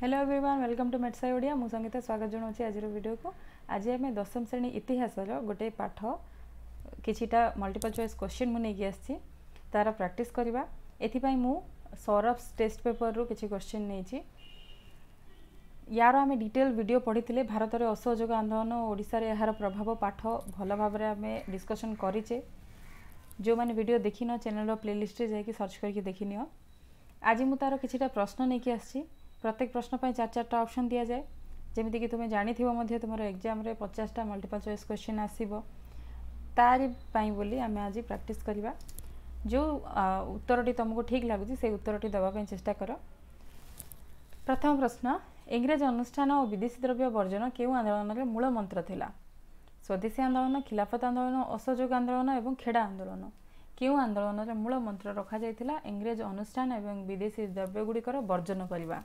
hello everyone welcome to মেটসাই ওড়িয়া মু সঙ্গীতা স্বাগত জনাওছি আজির ভিডিওকু আজি আমি দশম শ্রেণী ইতিহাসর গোটে পাঠ কিছুটা মল্টিপল চয়েস কোশ্চিন মু নেই আসছি তার প্র্যাকটিস করা এথিপাই মু সৌরভ টেস্ট পেপরু কিছু কোশ্চিন নেইছি ইয়ার আমি ডিটেল ভিডিও পড়িলে ভারতের অসহযোগ আন্দোলন ওড়শার এর প্রভাব পাঠ ভাল ভাবে আমি ডিসকসন করিছে যে ভিডিও দেখি ন চ্যানেল প্লেলিস্টে যাই সর্চ করি দেখি নিও আজ মু তার কিছুটা প্রশ্ন নেই আসছি ପ୍ରତ୍ୟେକ ପ୍ରଶ୍ନ ପାଇଁ ଚାରି ଚାରିଟା ଅପସନ୍ ଦିଆଯାଏ ଯେମିତିକି ତୁମେ ଜାଣିଥିବ ମଧ୍ୟ ତୁମର ଏକ୍ଜାମ୍ରେ ପଚାଶଟା ମଲ୍ଟିପଲ୍ ଚଏସ୍ କ୍ୱେଶ୍ଚିନ୍ ଆସିବ ତାରି ପାଇଁ ବୋଲି ଆମେ ଆଜି ପ୍ରାକ୍ଟିସ୍ କରିବା ଯେଉଁ ଉତ୍ତରଟି ତୁମକୁ ଠିକ୍ ଲାଗୁଛି ସେ ଉତ୍ତରଟି ଦେବା ପାଇଁ ଚେଷ୍ଟା କର ପ୍ରଥମ ପ୍ରଶ୍ନ ଇଂରେଜ ଅନୁଷ୍ଠାନ ଓ ବିଦେଶୀ ଦ୍ରବ୍ୟ ବର୍ଜନ କେଉଁ ଆନ୍ଦୋଳନର ମୂଳ ମନ୍ତ୍ର ଥିଲା ସ୍ୱଦେଶୀ ଆନ୍ଦୋଳନ ଖିଲାଫତ ଆନ୍ଦୋଳନ ଅସହଯୋଗ ଆନ୍ଦୋଳନ ଏବଂ ଖେଡ଼ା ଆନ୍ଦୋଳନ କେଉଁ ଆନ୍ଦୋଳନର ମୂଳ ମନ୍ତ୍ର ରଖାଯାଇଥିଲା ଇଂରେଜ ଅନୁଷ୍ଠାନ ଏବଂ ବିଦେଶୀ ଦ୍ରବ୍ୟଗୁଡ଼ିକର ବର୍ଜନ କରିବା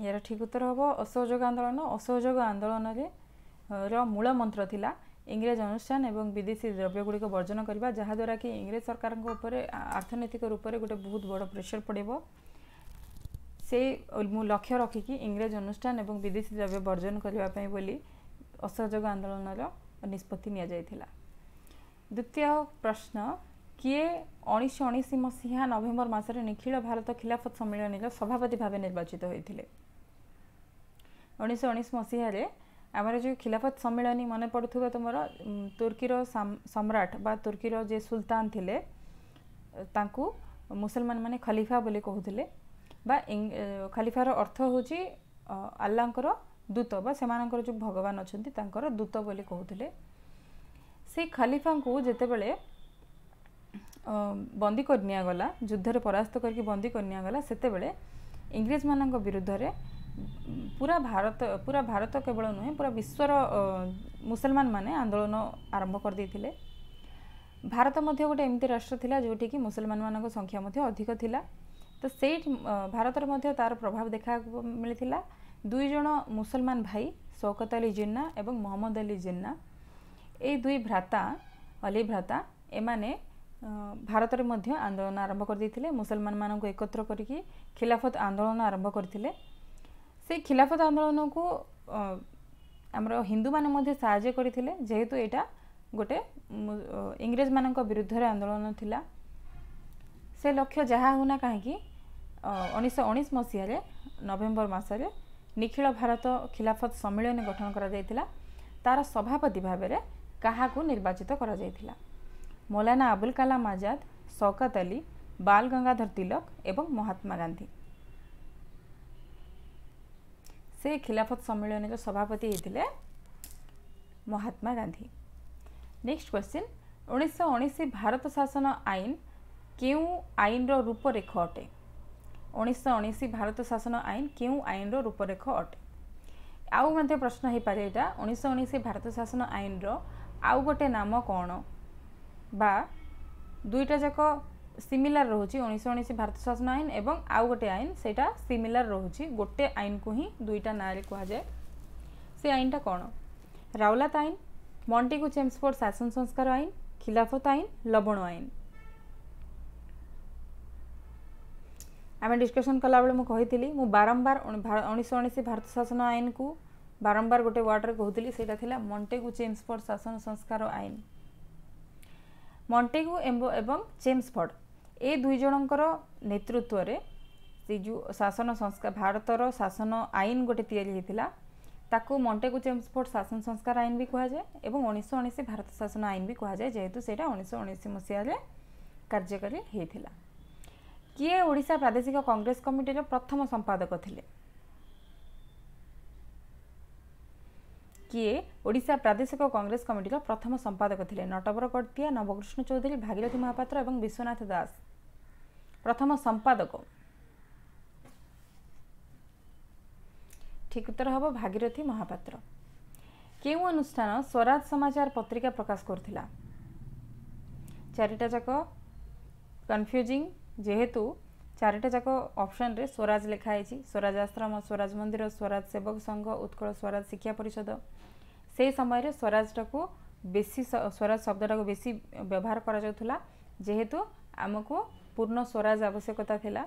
ଏହାର ଠିକ ଉତ୍ତର ହେବ ଅସହଯୋଗ ଆନ୍ଦୋଳନ ଅସହଯୋଗ ଆନ୍ଦୋଳନରେ ର ମୂଳମନ୍ତ୍ର ଥିଲା ଇଂରେଜ ଅନୁଷ୍ଠାନ ଏବଂ ବିଦେଶୀ ଦ୍ରବ୍ୟଗୁଡ଼ିକ ବର୍ଜନ କରିବା ଯାହାଦ୍ୱାରା କି ଇଂରେଜ ସରକାରଙ୍କ ଉପରେ ଅର୍ଥନୈତିକ ରୂପରେ ଗୋଟେ ବହୁତ ବଡ଼ ପ୍ରେସର ପଡ଼ିବ ସେଇ ମୁଁ ଲକ୍ଷ୍ୟ ରଖିକି ଇଂରେଜ ଅନୁଷ୍ଠାନ ଏବଂ ବିଦେଶୀ ଦ୍ରବ୍ୟ ବର୍ଜନ କରିବା ପାଇଁ ବୋଲି ଅସହଯୋଗ ଆନ୍ଦୋଳନର ନିଷ୍ପତ୍ତି ନିଆଯାଇଥିଲା ଦ୍ୱିତୀୟ ପ୍ରଶ୍ନ କିଏ ଉଣେଇଶହ ଉଣେଇଶ ମସିହା ନଭେମ୍ବର ମାସରେ ନିଖିଳ ଭାରତ ଖିଲାଫତ ସମ୍ମିଳନୀର ସଭାପତି ଭାବେ ନିର୍ବାଚିତ ହୋଇଥିଲେ ଉଣେଇଶହ ଉଣେଇଶ ମସିହାରେ ଆମର ଯେଉଁ ଖିଲାଫତ ସମ୍ମିଳନୀ ମନେ ପଡ଼ୁଥିବ ତୁମର ତୁର୍କୀର ସମ୍ରାଟ ବା ତୁର୍କୀର ଯିଏ ସୁଲତାନ ଥିଲେ ତାଙ୍କୁ ମୁସଲମାନମାନେ ଖଲିଫା ବୋଲି କହୁଥିଲେ ବା ଖଲିଫାର ଅର୍ଥ ହେଉଛି ଆଲ୍ଲାଙ୍କର ଦୂତ ବା ସେମାନଙ୍କର ଯେଉଁ ଭଗବାନ ଅଛନ୍ତି ତାଙ୍କର ଦୂତ ବୋଲି କହୁଥିଲେ ସେ ଖଲିଫାଙ୍କୁ ଯେତେବେଳେ ବନ୍ଦୀ କରି ନିଆଗଲା ଯୁଦ୍ଧରେ ପରାସ୍ତ କରିକି ବନ୍ଦୀ କରି ନିଆଗଲା ସେତେବେଳେ ଇଂରେଜମାନଙ୍କ ବିରୁଦ୍ଧରେ ପୁରା ଭାରତ ପୁରା ଭାରତ କେବଳ ନୁହେଁ ପୁରା ବିଶ୍ୱର ମୁସଲମାନମାନେ ଆନ୍ଦୋଳନ ଆରମ୍ଭ କରିଦେଇଥିଲେ ଭାରତ ମଧ୍ୟ ଗୋଟେ ଏମିତି ରାଷ୍ଟ୍ର ଥିଲା ଯେଉଁଠିକି ମୁସଲମାନମାନଙ୍କ ସଂଖ୍ୟା ମଧ୍ୟ ଅଧିକ ଥିଲା ତ ସେଇଠି ଭାରତରେ ମଧ୍ୟ ତା'ର ପ୍ରଭାବ ଦେଖିବାକୁ ମିଳିଥିଲା ଦୁଇ ଜଣ ମୁସଲମାନ ଭାଇ ସୌକତ ଅଲି ଜିନ୍ନା ଏବଂ ମହମ୍ମଦ ଅଲି ଜିନ୍ନା ଏଇ ଦୁଇ ଭ୍ରାତା ଅଲି ଭ୍ରାତା ଏମାନେ ଭାରତରେ ମଧ୍ୟ ଆନ୍ଦୋଳନ ଆରମ୍ଭ କରିଦେଇଥିଲେ ମୁସଲମାନମାନଙ୍କୁ ଏକତ୍ର କରିକି ଖିଲାଫତ ଆନ୍ଦୋଳନ ଆରମ୍ଭ କରିଥିଲେ ସେଇ ଖିଲାଫତ ଆନ୍ଦୋଳନକୁ ଆମର ହିନ୍ଦୁମାନେ ମଧ୍ୟ ସାହାଯ୍ୟ କରିଥିଲେ ଯେହେତୁ ଏଇଟା ଗୋଟେ ଇଂରେଜମାନଙ୍କ ବିରୁଦ୍ଧରେ ଆନ୍ଦୋଳନ ଥିଲା ସେ ଲକ୍ଷ୍ୟ ଯାହା ହେଉନା କାହିଁକି ଉଣେଇଶହ ଉଣେଇଶ ମସିହାରେ ନଭେମ୍ବର ମାସରେ ନିଖିଳ ଭାରତ ଖିଲାଫତ ସମ୍ମିଳନୀ ଗଠନ କରାଯାଇଥିଲା ତା'ର ସଭାପତି ଭାବରେ କାହାକୁ ନିର୍ବାଚିତ କରାଯାଇଥିଲା ମୌଲାନା ଅବୁଲ କାଲାମ ଆଜାଦ ସୌକତ ଅଲି ବାଲ ଗଙ୍ଗାଧର ତିଲକ ଏବଂ ମହାତ୍ମା ଗାନ୍ଧୀ ସେ ଖିଲାଫତ ସମ୍ମିଳନୀର ସଭାପତି ହେଇଥିଲେ ମହାତ୍ମା ଗାନ୍ଧୀ ନେକ୍ସଟ କ୍ୱେଶ୍ଚିନ୍ ଉଣେଇଶହ ଉଣେଇଶ ଭାରତ ଶାସନ ଆଇନ କେଉଁ ଆଇନର ରୂପରେଖ ଅଟେ ଉଣେଇଶହ ଉଣେଇଶ ଭାରତ ଶାସନ ଆଇନ କେଉଁ ଆଇନର ରୂପରେଖ ଅଟେ ଆଉ ମଧ୍ୟ ପ୍ରଶ୍ନ ହେଇପାରେ ଏଇଟା ଉଣେଇଶହ ଉଣେଇଶ ଭାରତ ଶାସନ ଆଇନର ଆଉ ଗୋଟେ ନାମ କ'ଣ ବା ଦୁଇଟା ଯାକ সিমিলার রয়েছে উনিশশো উনিশ ভারত শাসন আইন এবং আউ গোটে আইন সেটা সিমিলার রয়েছে গোটে আইনকু হি দুইটা নাঁরে কুহযায় সে আইনটা কোণ রাওলাত আইন মন্টিকু চেমসফোর্ড শাসন সংস্কার আইন খিলাফত আইন লবণ আইন ଆମେ ଡିସ୍କସନ୍ କଲାବେଳେ ମୁଁ କହିଥିଲି ମୁଁ ବାରମ୍ବାର ଉଣେଇଶହ ଉଣେଇଶ ଭାରତ ଶାସନ ଆଇନକୁ ବାରମ୍ବାର ଗୋଟେ ୱାର୍ଡ଼ରେ କହୁଥିଲି ସେଇଟା ଥିଲା ମଣ୍ଟେଗୁ ଚେମ୍ସଫର୍ଡ଼ ଶାସନ ସଂସ୍କାର ଆଇନ ମଣ୍ଟେଗୁ ଏବଂ ଚେମ୍ସଫର୍ଡ଼ ଏ ଦୁଇ ଜଣଙ୍କର ନେତୃତ୍ୱରେ ସେ ଯେଉଁ ଶାସନ ସଂସ୍କାର ଭାରତର ଶାସନ ଆଇନ ଗୋଟେ ତିଆରି ହୋଇଥିଲା ତାକୁ ମଣ୍ଟେକୁ ଚେମ୍ସଫୋର୍ଟ ଶାସନ ସଂସ୍କାର ଆଇନ ବି କୁହାଯାଏ ଏବଂ ଉଣେଇଶହ ଉଣେଇଶ ଭାରତ ଶାସନ ଆଇନ ବି କୁହାଯାଏ ଯେହେତୁ ସେଇଟା ଉଣେଇଶହ ଉଣେଇଶ ମସିହାରେ କାର୍ଯ୍ୟକାରୀ ହୋଇଥିଲା କିଏ ଓଡ଼ିଶା ପ୍ରାଦେଶିକ କଂଗ୍ରେସ କମିଟିର ପ୍ରଥମ ସମ୍ପାଦକ ଥିଲେ କିଏ ଓଡ଼ିଶା ପ୍ରାଦେଶିକ କଂଗ୍ରେସ କମିଟିର ପ୍ରଥମ ସମ୍ପାଦକ ଥିଲେ ନଟବର କଟିଆ ନବକୃଷ୍ଣ ଚୌଧୁରୀ ଭାଗିରଥୀ ମହାପାତ୍ର ଏବଂ ବିଶ୍ୱନାଥ ଦାସ ପ୍ରଥମ ସମ୍ପାଦକ ଠିକ ଉତ୍ତର ହେବ ଭାଗୀରଥୀ ମହାପାତ୍ର କେଉଁ ଅନୁଷ୍ଠାନ ସ୍ୱରାଜ ସମାଚାର ପତ୍ରିକା ପ୍ରକାଶ କରୁଥିଲା ଚାରିଟା ଯାକ କନଫ୍ୟୁଜିଂ ଯେହେତୁ ଚାରିଟା ଯାକ ଅପସନରେ ସ୍ୱରାଜ ଲେଖା ହେଇଛି ସ୍ୱରାଜ ଆଶ୍ରମ ସ୍ୱରାଜ ମନ୍ଦିର ସ୍ୱରାଜ ସେବକ ସଂଘ ଉତ୍କଳ ସ୍ୱରାଜ ଶିକ୍ଷା ପରିଷଦ ସେହି ସମୟରେ ସ୍ୱରାଜଟାକୁ ବେଶୀ ସ୍ୱରାଜ ଶବ୍ଦଟାକୁ ବେଶୀ ବ୍ୟବହାର କରାଯାଉଥିଲା ଯେହେତୁ ଆମକୁ ପୂର୍ଣ୍ଣ ସ୍ୱରାଜ ଆବଶ୍ୟକତା ଥିଲା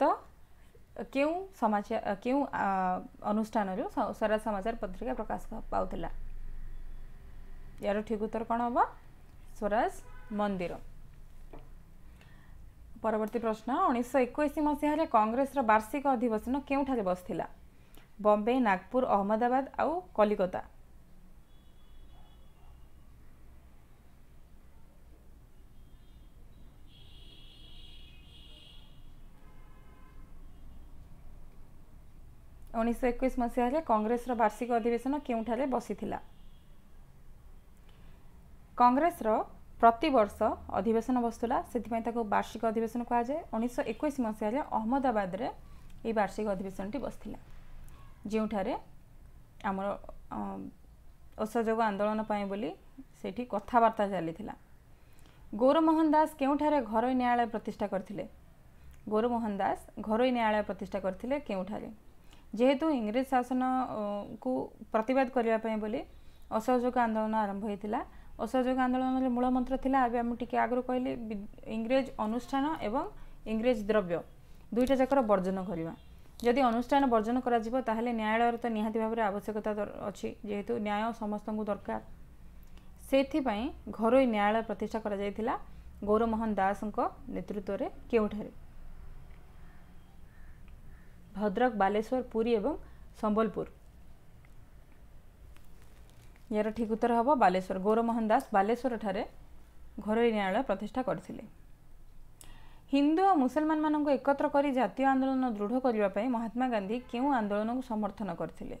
ତ କେଉଁ ସମାଜ କେଉଁ ଅନୁଷ୍ଠାନରୁ ସ୍ୱରାଜ ସମାଚାର ପତ୍ରିକା ପ୍ରକାଶ ପାଉଥିଲା ୟାର ଠିକ ଉତ୍ତର କ'ଣ ହେବ ସ୍ୱରାଜ ମନ୍ଦିର ପରବର୍ତ୍ତୀ ପ୍ରଶ୍ନ ଉଣେଇଶହ ଏକୋଇଶ ମସିହାରେ କଂଗ୍ରେସର ବାର୍ଷିକ ଅଧିବେଶନ କେଉଁଠାରେ ବସିଥିଲା ବମ୍ବେ ନାଗପୁର ଅହମ୍ମଦାବାଦ ଆଉ କଲିକତା ଉଣେଇଶହ ଏକୋଇଶ ମସିହାରେ କଂଗ୍ରେସର ବାର୍ଷିକ ଅଧିବେଶନ କେଉଁଠାରେ ବସିଥିଲା କଂଗ୍ରେସର ପ୍ରତିବର୍ଷ ଅଧିବେଶନ ବସୁଥିଲା ସେଥିପାଇଁ ତାକୁ ବାର୍ଷିକ ଅଧିବେଶନ କୁହାଯାଏ ଉଣେଇଶହ ଏକୋଇଶ ମସିହାରେ ଅହମ୍ମଦାବାଦରେ ଏହି ବାର୍ଷିକ ଅଧିବେଶନଟି ବସିଥିଲା ଯେଉଁଠାରେ ଆମର ଅସହଯୋଗ ଆନ୍ଦୋଳନ ପାଇଁ ବୋଲି ସେଇଠି କଥାବାର୍ତ୍ତା ଚାଲିଥିଲା ଗୌରମୋହନ ଦାସ କେଉଁଠାରେ ଘରୋଇ ନ୍ୟାୟାଳୟ ପ୍ରତିଷ୍ଠା କରିଥିଲେ ଗୌରମୋହନ ଦାସ ଘରୋଇ ନ୍ୟାୟାଳୟ ପ୍ରତିଷ୍ଠା କରିଥିଲେ କେଉଁଠାରେ ଯେହେତୁ ଇଂରେଜ ଶାସନକୁ ପ୍ରତିବାଦ କରିବା ପାଇଁ ବୋଲି ଅସହଯୋଗ ଆନ୍ଦୋଳନ ଆରମ୍ଭ ହୋଇଥିଲା ଅସହଯୋଗ ଆନ୍ଦୋଳନରେ ମୂଳମନ୍ତ୍ର ଥିଲା ଏବେ ଆମେ ଟିକିଏ ଆଗରୁ କହିଲେ ଇଂରେଜ ଅନୁଷ୍ଠାନ ଏବଂ ଇଂରେଜ ଦ୍ରବ୍ୟ ଦୁଇଟା ଯାକର ବର୍ଜନ କରିବା ଯଦି ଅନୁଷ୍ଠାନ ବର୍ଜନ କରାଯିବ ତାହେଲେ ନ୍ୟାୟାଳୟର ତ ନିହାତି ଭାବରେ ଆବଶ୍ୟକତା ଅଛି ଯେହେତୁ ନ୍ୟାୟ ସମସ୍ତଙ୍କୁ ଦରକାର ସେଥିପାଇଁ ଘରୋଇ ନ୍ୟାୟାଳୟ ପ୍ରତିଷ୍ଠା କରାଯାଇଥିଲା ଗୌରମୋହନ ଦାସଙ୍କ ନେତୃତ୍ୱରେ କେଉଁଠାରେ ଭଦ୍ରକ ବାଲେଶ୍ୱର ପୁରୀ ଏବଂ ସମ୍ବଲପୁର ଏହାର ଠିକ ଉତ୍ତର ହେବ ବାଲେଶ୍ୱର ଗୌରମୋହନ ଦାସ ବାଲେଶ୍ୱରଠାରେ ଘରୋଇ ନ୍ୟାୟାଳୟ ପ୍ରତିଷ୍ଠା କରିଥିଲେ ହିନ୍ଦୁ ଓ ମୁସଲମାନମାନଙ୍କୁ ଏକତ୍ର କରି ଜାତୀୟ ଆନ୍ଦୋଳନ ଦୃଢ଼ କରିବା ପାଇଁ ମହାତ୍ମା ଗାନ୍ଧୀ କେଉଁ ଆନ୍ଦୋଳନକୁ ସମର୍ଥନ କରିଥିଲେ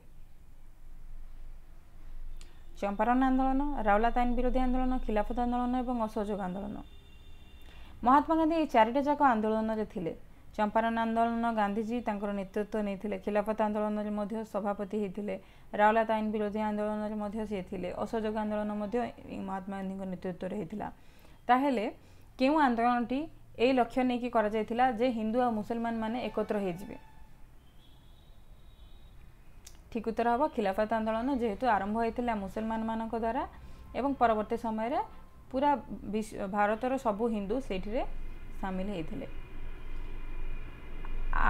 ଚମ୍ପାରଣ ଆନ୍ଦୋଳନ ରାଉଲାତ ଆଇନ ବିରୋଧୀ ଆନ୍ଦୋଳନ ଖିଲାଫତ ଆନ୍ଦୋଳନ ଏବଂ ଅସହଯୋଗ ଆନ୍ଦୋଳନ ମହାତ୍ମା ଗାନ୍ଧୀ ଏହି ଚାରିଟା ଯାକ ଆନ୍ଦୋଳନରେ ଥିଲେ ଚମ୍ପାରଣ ଆନ୍ଦୋଳନ ଗାନ୍ଧିଜୀ ତାଙ୍କର ନେତୃତ୍ୱ ନେଇଥିଲେ ଖିଲାଫତ ଆନ୍ଦୋଳନରେ ମଧ୍ୟ ସଭାପତି ହେଇଥିଲେ ରାଓଲାତ ଆଇନ ବିରୋଧୀ ଆନ୍ଦୋଳନରେ ମଧ୍ୟ ସିଏ ଥିଲେ ଅସହଯୋଗ ଆନ୍ଦୋଳନ ମଧ୍ୟ ମହାତ୍ମା ଗାନ୍ଧୀଙ୍କ ନେତୃତ୍ୱରେ ହେଇଥିଲା ତାହେଲେ କେଉଁ ଆନ୍ଦୋଳନଟି ଏହି ଲକ୍ଷ୍ୟ ନେଇକି କରାଯାଇଥିଲା ଯେ ହିନ୍ଦୁ ଆଉ ମୁସଲମାନ ମାନେ ଏକତ୍ର ହେଇଯିବେ ଠିକ ଉତ୍ତର ହେବ ଖିଲାଫତ ଆନ୍ଦୋଳନ ଯେହେତୁ ଆରମ୍ଭ ହୋଇଥିଲା ମୁସଲମାନମାନଙ୍କ ଦ୍ୱାରା ଏବଂ ପରବର୍ତ୍ତୀ ସମୟରେ ପୁରା ଭାରତର ସବୁ ହିନ୍ଦୁ ସେଇଠିରେ ସାମିଲ ହେଇଥିଲେ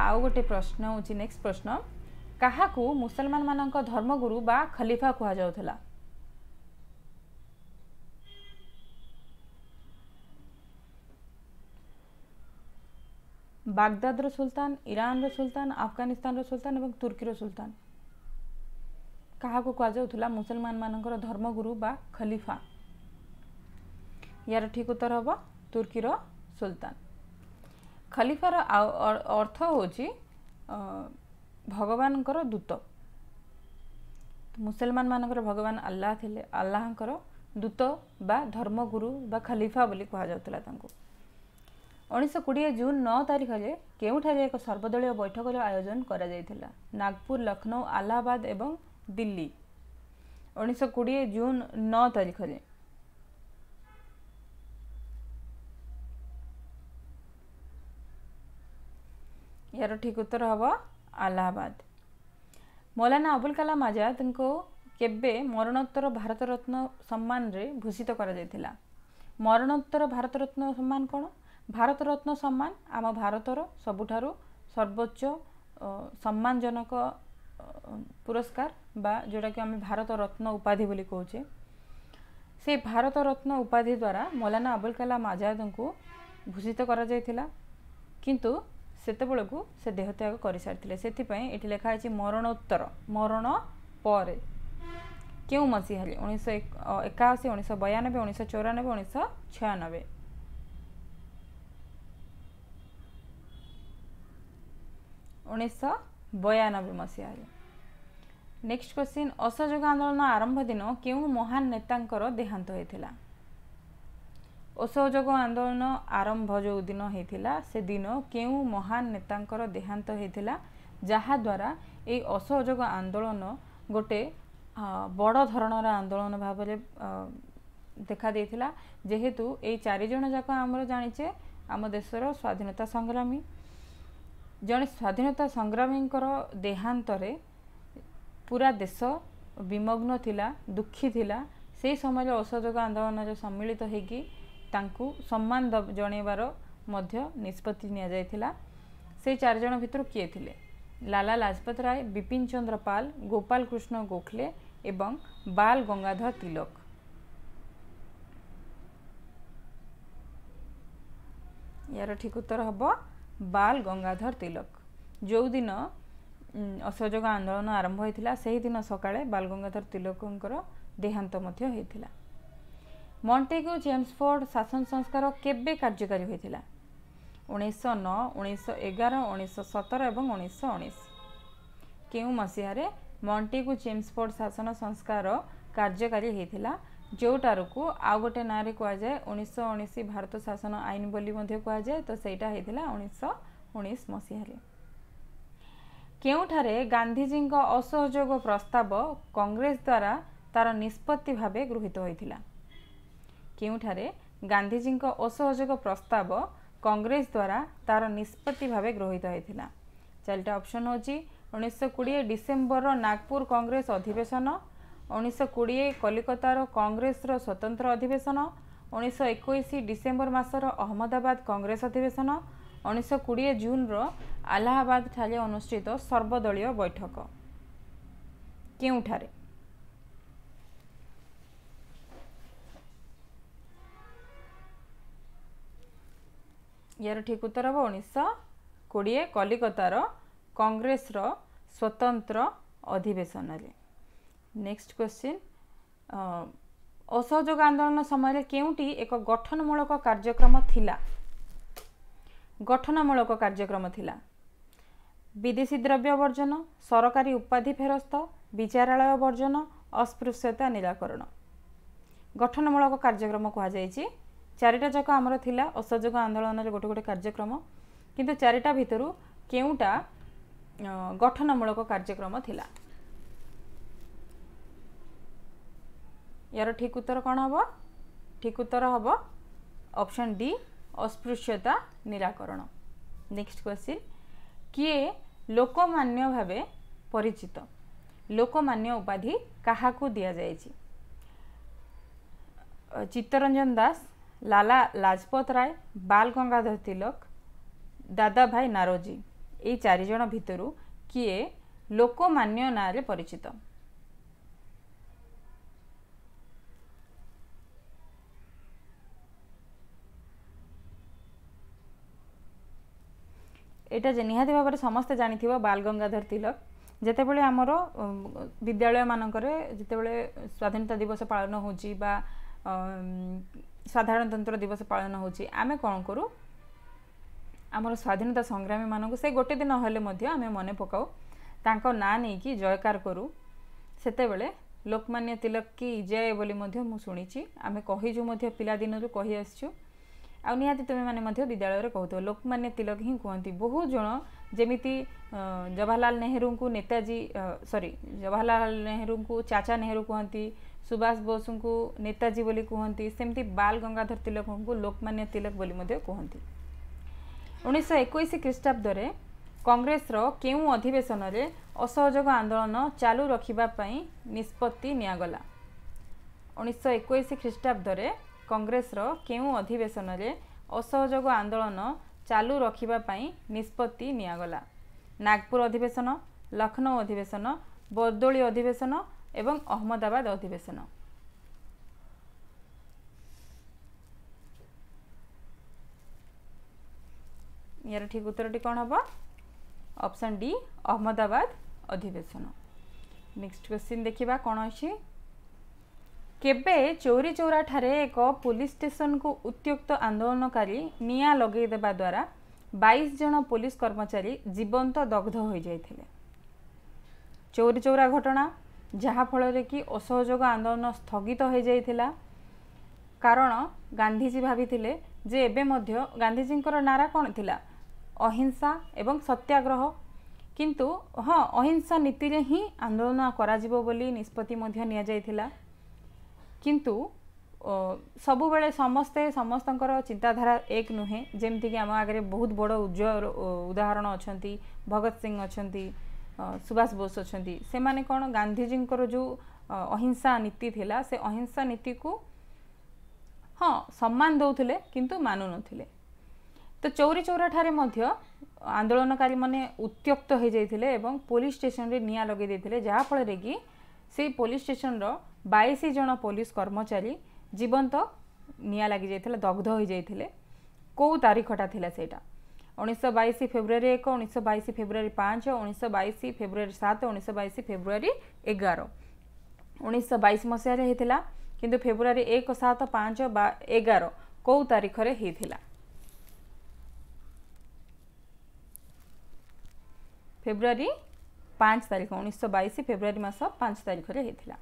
ଆଉ ଗୋଟେ ପ୍ରଶ୍ନ ହେଉଛି ନେକ୍ସଟ ପ୍ରଶ୍ନ କାହାକୁ ମୁସଲମାନମାନଙ୍କ ଧର୍ମଗୁରୁ ବା ଖଲିଫା କୁହାଯାଉଥିଲା ବାଗଦାଦର ସୁଲତାନ ଇରାନର ସୁଲତାନ ଆଫଗାନିସ୍ତାନର ସୁଲତାନ ଏବଂ ତୁର୍କୀର ସୁଲତାନ କାହାକୁ କୁହାଯାଉଥିଲା ମୁସଲମାନମାନଙ୍କର ଧର୍ମଗୁରୁ ବା ଖଲିଫା ୟାର ଠିକ୍ ଉତ୍ତର ହେବ ତୁର୍କୀର ସୁଲତାନ ଖଲିଫାର ଆଉ ଅର୍ଥ ହେଉଛି ଭଗବାନଙ୍କର ଦୂତ ମୁସଲମାନମାନଙ୍କର ଭଗବାନ ଆଲ୍ଲାହ ଥିଲେ ଆଲ୍ଲାହଙ୍କର ଦୂତ ବା ଧର୍ମଗୁରୁ ବା ଖଲିଫା ବୋଲି କୁହାଯାଉଥିଲା ତାଙ୍କୁ ଉଣେଇଶହ କୋଡ଼ିଏ ଜୁନ୍ ନଅ ତାରିଖରେ କେଉଁଠାରେ ଏକ ସର୍ବଦଳୀୟ ବୈଠକର ଆୟୋଜନ କରାଯାଇଥିଲା ନାଗପୁର ଲକ୍ଷ୍ନୌ ଆହ୍ଲାବାଦ ଏବଂ ଦିଲ୍ଲୀ ଉଣେଇଶହ କୋଡ଼ିଏ ଜୁନ୍ ନଅ ତାରିଖରେ ୟାର ଠିକ ଉତ୍ତର ହେବ ଆହ୍ଲାବାଦ ମୌଲାନା ଅବୁଲ କାଲାମ ଆଜାଦଙ୍କୁ କେବେ ମରଣୋତ୍ତର ଭାରତରତ୍ନ ସମ୍ମାନରେ ଭୂଷିତ କରାଯାଇଥିଲା ମରଣୋତ୍ତର ଭାରତରତ୍ନ ସମ୍ମାନ କ'ଣ ଭାରତରତ୍ନ ସମ୍ମାନ ଆମ ଭାରତର ସବୁଠାରୁ ସର୍ବୋଚ୍ଚ ସମ୍ମାନଜନକ ପୁରସ୍କାର ବା ଯେଉଁଟାକି ଆମେ ଭାରତରତ୍ନ ଉପାଧି ବୋଲି କହୁଛେ ସେ ଭାରତରତ୍ନ ଉପାଧି ଦ୍ୱାରା ମୌଲାନା ଅବୁଲ କାଲାମ ଆଜାଦଙ୍କୁ ଭୂଷିତ କରାଯାଇଥିଲା କିନ୍ତୁ ସେତେବେଳକୁ ସେ ଦେହତ୍ୟାଗ କରିସାରିଥିଲେ ସେଥିପାଇଁ ଏଠି ଲେଖା ହେଇଛି ମରଣୋତ୍ତର ମରଣ ପରେ କେଉଁ ମସିହାଲି ଉଣେଇଶହ ଏକାଅଶୀ ଉଣେଇଶହ ବୟାନବେ ଉଣେଇଶହ ଚଉରାନବେ ଉଣେଇଶହ ଛୟାନବେ ଉଣେଇଶହ ବୟାନବେ ମସିହାରେ ନେକ୍ସଟ କ୍ୱେଶ୍ଚିନ୍ ଅସହଯୋଗ ଆନ୍ଦୋଳନ ଆରମ୍ଭ ଦିନ କେଉଁ ମହାନ ନେତାଙ୍କର ଦେହାନ୍ତ ହୋଇଥିଲା ଅସହଯୋଗ ଆନ୍ଦୋଳନ ଆରମ୍ଭ ଯେଉଁ ଦିନ ହୋଇଥିଲା ସେଦିନ କେଉଁ ମହାନ ନେତାଙ୍କର ଦେହାନ୍ତ ହୋଇଥିଲା ଯାହାଦ୍ୱାରା ଏଇ ଅସହଯୋଗ ଆନ୍ଦୋଳନ ଗୋଟେ ବଡ଼ ଧରଣର ଆନ୍ଦୋଳନ ଭାବରେ ଦେଖାଦେଇଥିଲା ଯେହେତୁ ଏଇ ଚାରିଜଣ ଯାକ ଆମର ଜାଣିଛେ ଆମ ଦେଶର ସ୍ୱାଧୀନତା ସଂଗ୍ରାମୀ ଜଣେ ସ୍ୱାଧୀନତା ସଂଗ୍ରାମୀଙ୍କର ଦେହାନ୍ତରେ ପୁରା ଦେଶ ବିମଗ୍ନ ଥିଲା ଦୁଃଖୀ ଥିଲା ସେହି ସମୟରେ ଅସହଯୋଗ ଆନ୍ଦୋଳନରେ ସମ୍ମିଳିତ ହୋଇକି ତାଙ୍କୁ ସମ୍ମାନ ଜଣାଇବାର ମଧ୍ୟ ନିଷ୍ପତ୍ତି ନିଆଯାଇଥିଲା ସେ ଚାରିଜଣ ଭିତରୁ କିଏ ଥିଲେ ଲାଲା ଲାଜପତ ରାୟ ବିପିନ ଚନ୍ଦ୍ର ପାଲ ଗୋପାଳ କୃଷ୍ଣ ଗୋଖଲେ ଏବଂ ବାଲ ଗଙ୍ଗାଧର ତିଲକ ୟାର ଠିକ ଉତ୍ତର ହେବ ବାଲ ଗଙ୍ଗାଧର ତିଲକ ଯେଉଁଦିନ ଅସହଯୋଗ ଆନ୍ଦୋଳନ ଆରମ୍ଭ ହୋଇଥିଲା ସେହିଦିନ ସକାଳେ ବାଲ ଗଙ୍ଗାଧର ତିଲକଙ୍କର ଦେହାନ୍ତ ମଧ୍ୟ ହୋଇଥିଲା ମଣ୍ଟେଗ୍ୟୁ ଜେମ୍ସଫୋର୍ଡ଼ ଶାସନ ସଂସ୍କାର କେବେ କାର୍ଯ୍ୟକାରୀ ହୋଇଥିଲା ଉଣେଇଶହ ନଅ ଉଣେଇଶହ ଏଗାର ଉଣେଇଶହ ସତର ଏବଂ ଉଣେଇଶହ ଉଣେଇଶ କେଉଁ ମସିହାରେ ମଣ୍ଟେଗୁ ଜେମ୍ସଫୋର୍ଡ଼ ଶାସନ ସଂସ୍କାର କାର୍ଯ୍ୟକାରୀ ହୋଇଥିଲା ଯେଉଁଟାରକୁ ଆଉ ଗୋଟେ ନାଁରେ କୁହାଯାଏ ଉଣେଇଶହ ଉଣେଇଶ ଭାରତ ଶାସନ ଆଇନ ବୋଲି ମଧ୍ୟ କୁହାଯାଏ ତ ସେଇଟା ହୋଇଥିଲା ଉଣେଇଶହ ଉଣେଇଶ ମସିହାରେ କେଉଁଠାରେ ଗାନ୍ଧୀଜୀଙ୍କ ଅସହଯୋଗ ପ୍ରସ୍ତାବ କଂଗ୍ରେସ ଦ୍ୱାରା ତା'ର ନିଷ୍ପତ୍ତି ଭାବେ ଗୃହୀତ ହୋଇଥିଲା କେଉଁଠାରେ ଗାନ୍ଧିଜୀଙ୍କ ଅସହଯୋଗ ପ୍ରସ୍ତାବ କଂଗ୍ରେସ ଦ୍ୱାରା ତାର ନିଷ୍ପତ୍ତି ଭାବେ ଗୃହୀତ ହୋଇଥିଲା ଚାରିଟା ଅପସନ୍ ହେଉଛି ଉଣେଇଶହ କୋଡ଼ିଏ ଡିସେମ୍ବରର ନାଗପୁର କଂଗ୍ରେସ ଅଧିବେଶନ ଉଣେଇଶହ କୋଡ଼ିଏ କଲିକତାର କଂଗ୍ରେସର ସ୍ୱତନ୍ତ୍ର ଅଧିବେଶନ ଉଣେଇଶହ ଏକୋଇଶ ଡିସେମ୍ବର ମାସର ଅହମ୍ମଦାବାଦ କଂଗ୍ରେସ ଅଧିବେଶନ ଉଣେଇଶହ କୋଡ଼ିଏ ଜୁନ୍ର ଠାରେ ଅନୁଷ୍ଠିତ ସର୍ବଦଳୀୟ ବୈଠକ କେଉଁଠାରେ ୟାର ଠିକ ଉତ୍ତର ହେବ ଉଣେଇଶହ କୋଡ଼ିଏ କଲିକତାର କଂଗ୍ରେସର ସ୍ୱତନ୍ତ୍ର ଅଧିବେଶନରେ ନେକ୍ସଟ କ୍ୱେଶ୍ଚିନ୍ ଅସହଯୋଗ ଆନ୍ଦୋଳନ ସମୟରେ କେଉଁଠି ଏକ ଗଠନମୂଳକ କାର୍ଯ୍ୟକ୍ରମ ଥିଲା ଗଠନମୂଳକ କାର୍ଯ୍ୟକ୍ରମ ଥିଲା ବିଦେଶୀ ଦ୍ରବ୍ୟ ବର୍ଜନ ସରକାରୀ ଉପାଧି ଫେରସ୍ତ ବିଚାରାଳୟ ବର୍ଜନ ଅସ୍ପୃଶ୍ୟତା ନିରାକରଣ ଗଠନମୂଳକ କାର୍ଯ୍ୟକ୍ରମ କୁହାଯାଇଛି ଚାରିଟା ଯାକ ଆମର ଥିଲା ଅସହଯୋଗ ଆନ୍ଦୋଳନରେ ଗୋଟେ ଗୋଟେ କାର୍ଯ୍ୟକ୍ରମ କିନ୍ତୁ ଚାରିଟା ଭିତରୁ କେଉଁଟା ଗଠନମୂଳକ କାର୍ଯ୍ୟକ୍ରମ ଥିଲା ୟାର ଠିକ୍ ଉତ୍ତର କ'ଣ ହେବ ଠିକ୍ ଉତ୍ତର ହେବ ଅପସନ୍ ଡି ଅସ୍ପୃଶ୍ୟତା ନିରାକରଣ ନେକ୍ସଟ କ୍ୱେଶ୍ଚିନ୍ କିଏ ଲୋକମାନ୍ୟ ଭାବେ ପରିଚିତ ଲୋକମାନ୍ୟ ଉପାଧି କାହାକୁ ଦିଆଯାଇଛି ଚିତ୍ତରଞ୍ଜନ ଦାସ লালা লাজপত রায় বাল গঙ্গাধর তিলক দাদাভাই নারোজি এই চারিজন ভিতରୁ କିଏ ଲୋକମାନ୍ୟ ନାଁରେ ପରିଚିତ এটা ନିହାତି ଭାବରେ ସମସ୍ତେ ଜାଣିଥିବ ବାଲ ଗଙ୍ଗାଧର ତିଲକ ଯେତେବେଳେ ଆମର ବିଦ୍ୟାଳୟମାନଙ୍କରେ ଯେତେବେଳେ ସ୍ୱାଧୀନତା ଦିବସ ପାଳନ ହେଉଛି ବା ସାଧାରଣତନ୍ତ୍ର ଦିବସ ପାଳନ ହେଉଛି ଆମେ କ'ଣ କରୁ ଆମର ସ୍ୱାଧୀନତା ସଂଗ୍ରାମୀମାନଙ୍କୁ ସେ ଗୋଟେ ଦିନ ହେଲେ ମଧ୍ୟ ଆମେ ମନେ ପକାଉ ତାଙ୍କ ନାଁ ନେଇକି ଜୟକାର କରୁ ସେତେବେଳେ ଲୋକମାନ୍ୟ ତିଲକ କି ଜୟ ବୋଲି ମଧ୍ୟ ମୁଁ ଶୁଣିଛି ଆମେ କହିଛୁ ମଧ୍ୟ ପିଲାଦିନରୁ କହିଆସିଛୁ ଆଉ ନିହାତି ତୁମେମାନେ ମଧ୍ୟ ବିଦ୍ୟାଳୟରେ କହୁଥିବ ଲୋକମାନ୍ୟ ତିଲକ ହିଁ କୁହନ୍ତି ବହୁତ ଜଣ ଯେମିତି ଜବାହରଲାଲ ନେହେରୁଙ୍କୁ ନେତାଜୀ ସରି ଜବାହରଲାଲ ନେହେରୁଙ୍କୁ ଚାଚା ନେହେରୁ କୁହନ୍ତି ସୁଭାଷ ବୋଷଙ୍କୁ ନେତାଜୀ ବୋଲି କୁହନ୍ତି ସେମିତି ବାଲ ଗଙ୍ଗାଧର ତିଲକଙ୍କୁ ଲୋକମାନ୍ୟ ତିଲକ ବୋଲି ମଧ୍ୟ କୁହନ୍ତି ଉଣେଇଶହ ଏକୋଇଶ ଖ୍ରୀଷ୍ଟାବ୍ଦରେ କଂଗ୍ରେସର କେଉଁ ଅଧିବେଶନରେ ଅସହଯୋଗ ଆନ୍ଦୋଳନ ଚାଲୁ ରଖିବା ପାଇଁ ନିଷ୍ପତ୍ତି ନିଆଗଲା ଉଣେଇଶହ ଏକୋଇଶ ଖ୍ରୀଷ୍ଟାବ୍ଦରେ କଂଗ୍ରେସର କେଉଁ ଅଧିବେଶନରେ ଅସହଯୋଗ ଆନ୍ଦୋଳନ ଚାଲୁ ରଖିବା ପାଇଁ ନିଷ୍ପତ୍ତି ନିଆଗଲା ନାଗପୁର ଅଧିବେଶନ ଲକ୍ଷ୍ନୌ ଅଧିବେଶନ ବର୍ଦୋଳି ଅଧିବେଶନ এবং ଅହମ୍ମଦାବାଦ ଅଧିବେଶନ ইয়ার ঠিক উত্তরটি কোণ হব অপশন ডি অহমদাবাদ অধিবেশন নেক্সট কোশ্চিন দেখা কোণ আছে কেবে চৌরি চৌরাঠারে এক পুলিশ স্টেশনকু উত্ত্যক্ত আন্দোলনকারী নিয়া লগাই দেবা দ্বারা বাইশ জন পুলিশ কর্মচারী জীবন্ত দগ্ধ হয়ে যাই চৌরি চৌরা ঘটনা ଯାହାଫଳରେ କି ଅସହଯୋଗ ଆନ୍ଦୋଳନ ସ୍ଥଗିତ ହୋଇଯାଇଥିଲା କାରଣ ଗାନ୍ଧିଜୀ ଭାବିଥିଲେ ଯେ ଏବେ ମଧ୍ୟ ଗାନ୍ଧିଜୀଙ୍କର ନାରା କ'ଣ ଥିଲା ଅହିଂସା ଏବଂ ସତ୍ୟାଗ୍ରହ କିନ୍ତୁ ହଁ ଅହିଂସା ନୀତିରେ ହିଁ ଆନ୍ଦୋଳନ କରାଯିବ ବୋଲି ନିଷ୍ପତ୍ତି ମଧ୍ୟ ନିଆଯାଇଥିଲା କିନ୍ତୁ ସବୁବେଳେ ସମସ୍ତେ ସମସ୍ତଙ୍କର ଚିନ୍ତାଧାରା ଏକ ନୁହେଁ ଯେମିତିକି ଆମ ଆଗରେ ବହୁତ ବଡ଼ ଉଜ୍ଜ୍ୱଳ ଉଦାହରଣ ଅଛନ୍ତି ଭଗତ ସିଂ ଅଛନ୍ତି ସୁଭାଷ ବୋଷ ଅଛନ୍ତି ସେମାନେ କ'ଣ ଗାନ୍ଧିଜୀଙ୍କର ଯେଉଁ ଅହିଂସା ନୀତି ଥିଲା ସେ ଅହିଂସା ନୀତିକୁ ହଁ ସମ୍ମାନ ଦେଉଥିଲେ କିନ୍ତୁ ମାନୁନଥିଲେ ତ ଚୌରି ଚୌରାଠାରେ ମଧ୍ୟ ଆନ୍ଦୋଳନକାରୀମାନେ ଉତ୍ତ୍ୟକ୍ତ ହୋଇଯାଇଥିଲେ ଏବଂ ପୋଲିସ୍ ଷ୍ଟେସନରେ ନିଆଁ ଲଗାଇ ଦେଇଥିଲେ ଯାହାଫଳରେ କି ସେଇ ପୋଲିସ୍ ଷ୍ଟେସନର ବାଇଶ ଜଣ ପୋଲିସ କର୍ମଚାରୀ ଜୀବନ୍ତ ନିଆଁ ଲାଗିଯାଇଥିଲା ଦଗ୍ଧ ହୋଇଯାଇଥିଲେ କେଉଁ ତାରିଖଟା ଥିଲା ସେଇଟା ଉଣେଇଶହ ବାଇଶ ଫେବୃଆରୀ ଏକ ଉଣେଇଶହ ବାଇଶ ଫେବୃଆରୀ ପାଞ୍ଚ ଉଣେଇଶହ ବାଇଶ ଫେବୃଆରୀ ସାତ ଉଣେଇଶହ ବାଇଶ ଫେବୃଆରୀ ଏଗାର ଉଣେଇଶହ ବାଇଶ ମସିହାରେ ହେଇଥିଲା କିନ୍ତୁ ଫେବୃଆରୀ ଏକ ସାତ ପାଞ୍ଚ ବା ଏଗାର କେଉଁ ତାରିଖରେ ହେଇଥିଲା ଫେବୃଆରୀ ପାଞ୍ଚ ତାରିଖ ଉଣେଇଶହ ବାଇଶ ଫେବୃଆରୀ ମାସ ପାଞ୍ଚ ତାରିଖରେ ହେଇଥିଲା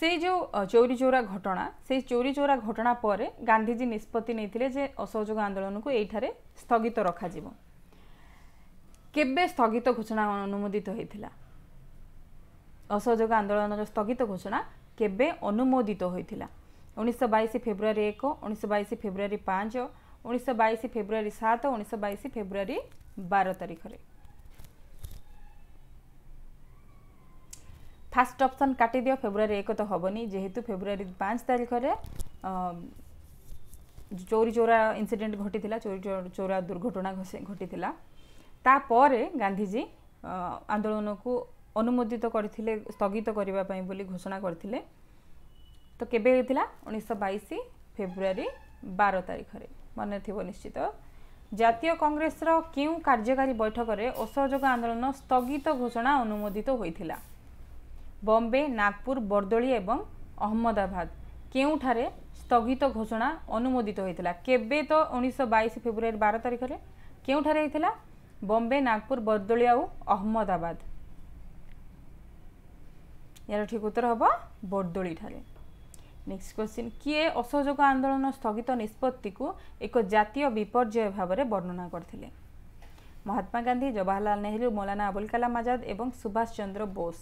ସେଇ ଯେଉଁ ଚୌରି ଚୌରା ଘଟଣା ସେଇ ଚୌରି ଚୌରା ଘଟଣା ପରେ ଗାନ୍ଧିଜୀ ନିଷ୍ପତ୍ତି ନେଇଥିଲେ ଯେ ଅସହଯୋଗ ଆନ୍ଦୋଳନକୁ ଏଇଠାରେ ସ୍ଥଗିତ ରଖାଯିବ କେବେ ସ୍ଥଗିତ ଘୋଷଣା ଅନୁମୋଦିତ ହୋଇଥିଲା ଅସହଯୋଗ ଆନ୍ଦୋଳନର ସ୍ଥଗିତ ଘୋଷଣା କେବେ ଅନୁମୋଦିତ ହୋଇଥିଲା ଉଣେଇଶହ ବାଇଶ ଫେବୃଆରୀ ଏକ ଉଣେଇଶହ ବାଇଶ ଫେବୃଆରୀ ପାଞ୍ଚ ଉଣେଇଶହ ବାଇଶ ଫେବୃଆରୀ ସାତ ଉଣେଇଶହ ବାଇଶ ଫେବୃଆରୀ ବାର ତାରିଖରେ ফার্স্ট অপসন কাটিদিও ফেব্রুয়ারি এক তো হবনি যেহেতু ফেব্রুয়ারি পাঁচ তারিখরে চৌরি চৌরা ইনসিডেন্ট ঘটি চৌরি চৌরা দুর্ঘটনা ঘটি তাপরে গান্ধীজী আন্দোলনকু অনুমোদিত করে স্থগিত করা বলে ঘোষণা করে তো কেবে হয়েছিল উনিশশো বাইশ ফেব্রুয়ারি বার তারিখে মনে থাকবে নিশ্চিত জাতীয় কংগ্রেসর কেউ কার্যকারী বৈঠকরে অসহযোগ আন্দোলন স্থগিত ঘোষণা অনুমোদিত হয়েছিল ବମ୍ବେ ନାଗପୁର ବର୍ଦଳି ଏବଂ ଅହମ୍ମଦାବାଦ କେଉଁଠାରେ ସ୍ଥଗିତ ଘୋଷଣା ଅନୁମୋଦିତ ହୋଇଥିଲା କେବେ ତ ଉଣେଇଶହ ବାଇଶ ଫେବୃଆରୀ ବାର ତାରିଖରେ କେଉଁଠାରେ ହୋଇଥିଲା ବମ୍ବେ ନାଗପୁର ବର୍ଦଳି ଆଉ ଅହମ୍ମଦାବାଦ ଏହାର ଠିକ୍ ଉତ୍ତର ହେବ ବର୍ଦଳିଠାରେ ନେକ୍ସଟ କ୍ୱେଶ୍ଚିନ୍ କିଏ ଅସହଯୋଗ ଆନ୍ଦୋଳନ ସ୍ଥଗିତ ନିଷ୍ପତ୍ତିକୁ ଏକ ଜାତୀୟ ବିପର୍ଯ୍ୟୟ ଭାବରେ ବର୍ଣ୍ଣନା କରିଥିଲେ ମହାତ୍ମା ଗାନ୍ଧୀ ଜବାହରଲାଲ ନେହେରୁ ମୌଲାନା ଆବୁଲ କାଲାମ ଆଜାଦ ଏବଂ ସୁଭାଷ ଚନ୍ଦ୍ର ବୋଷ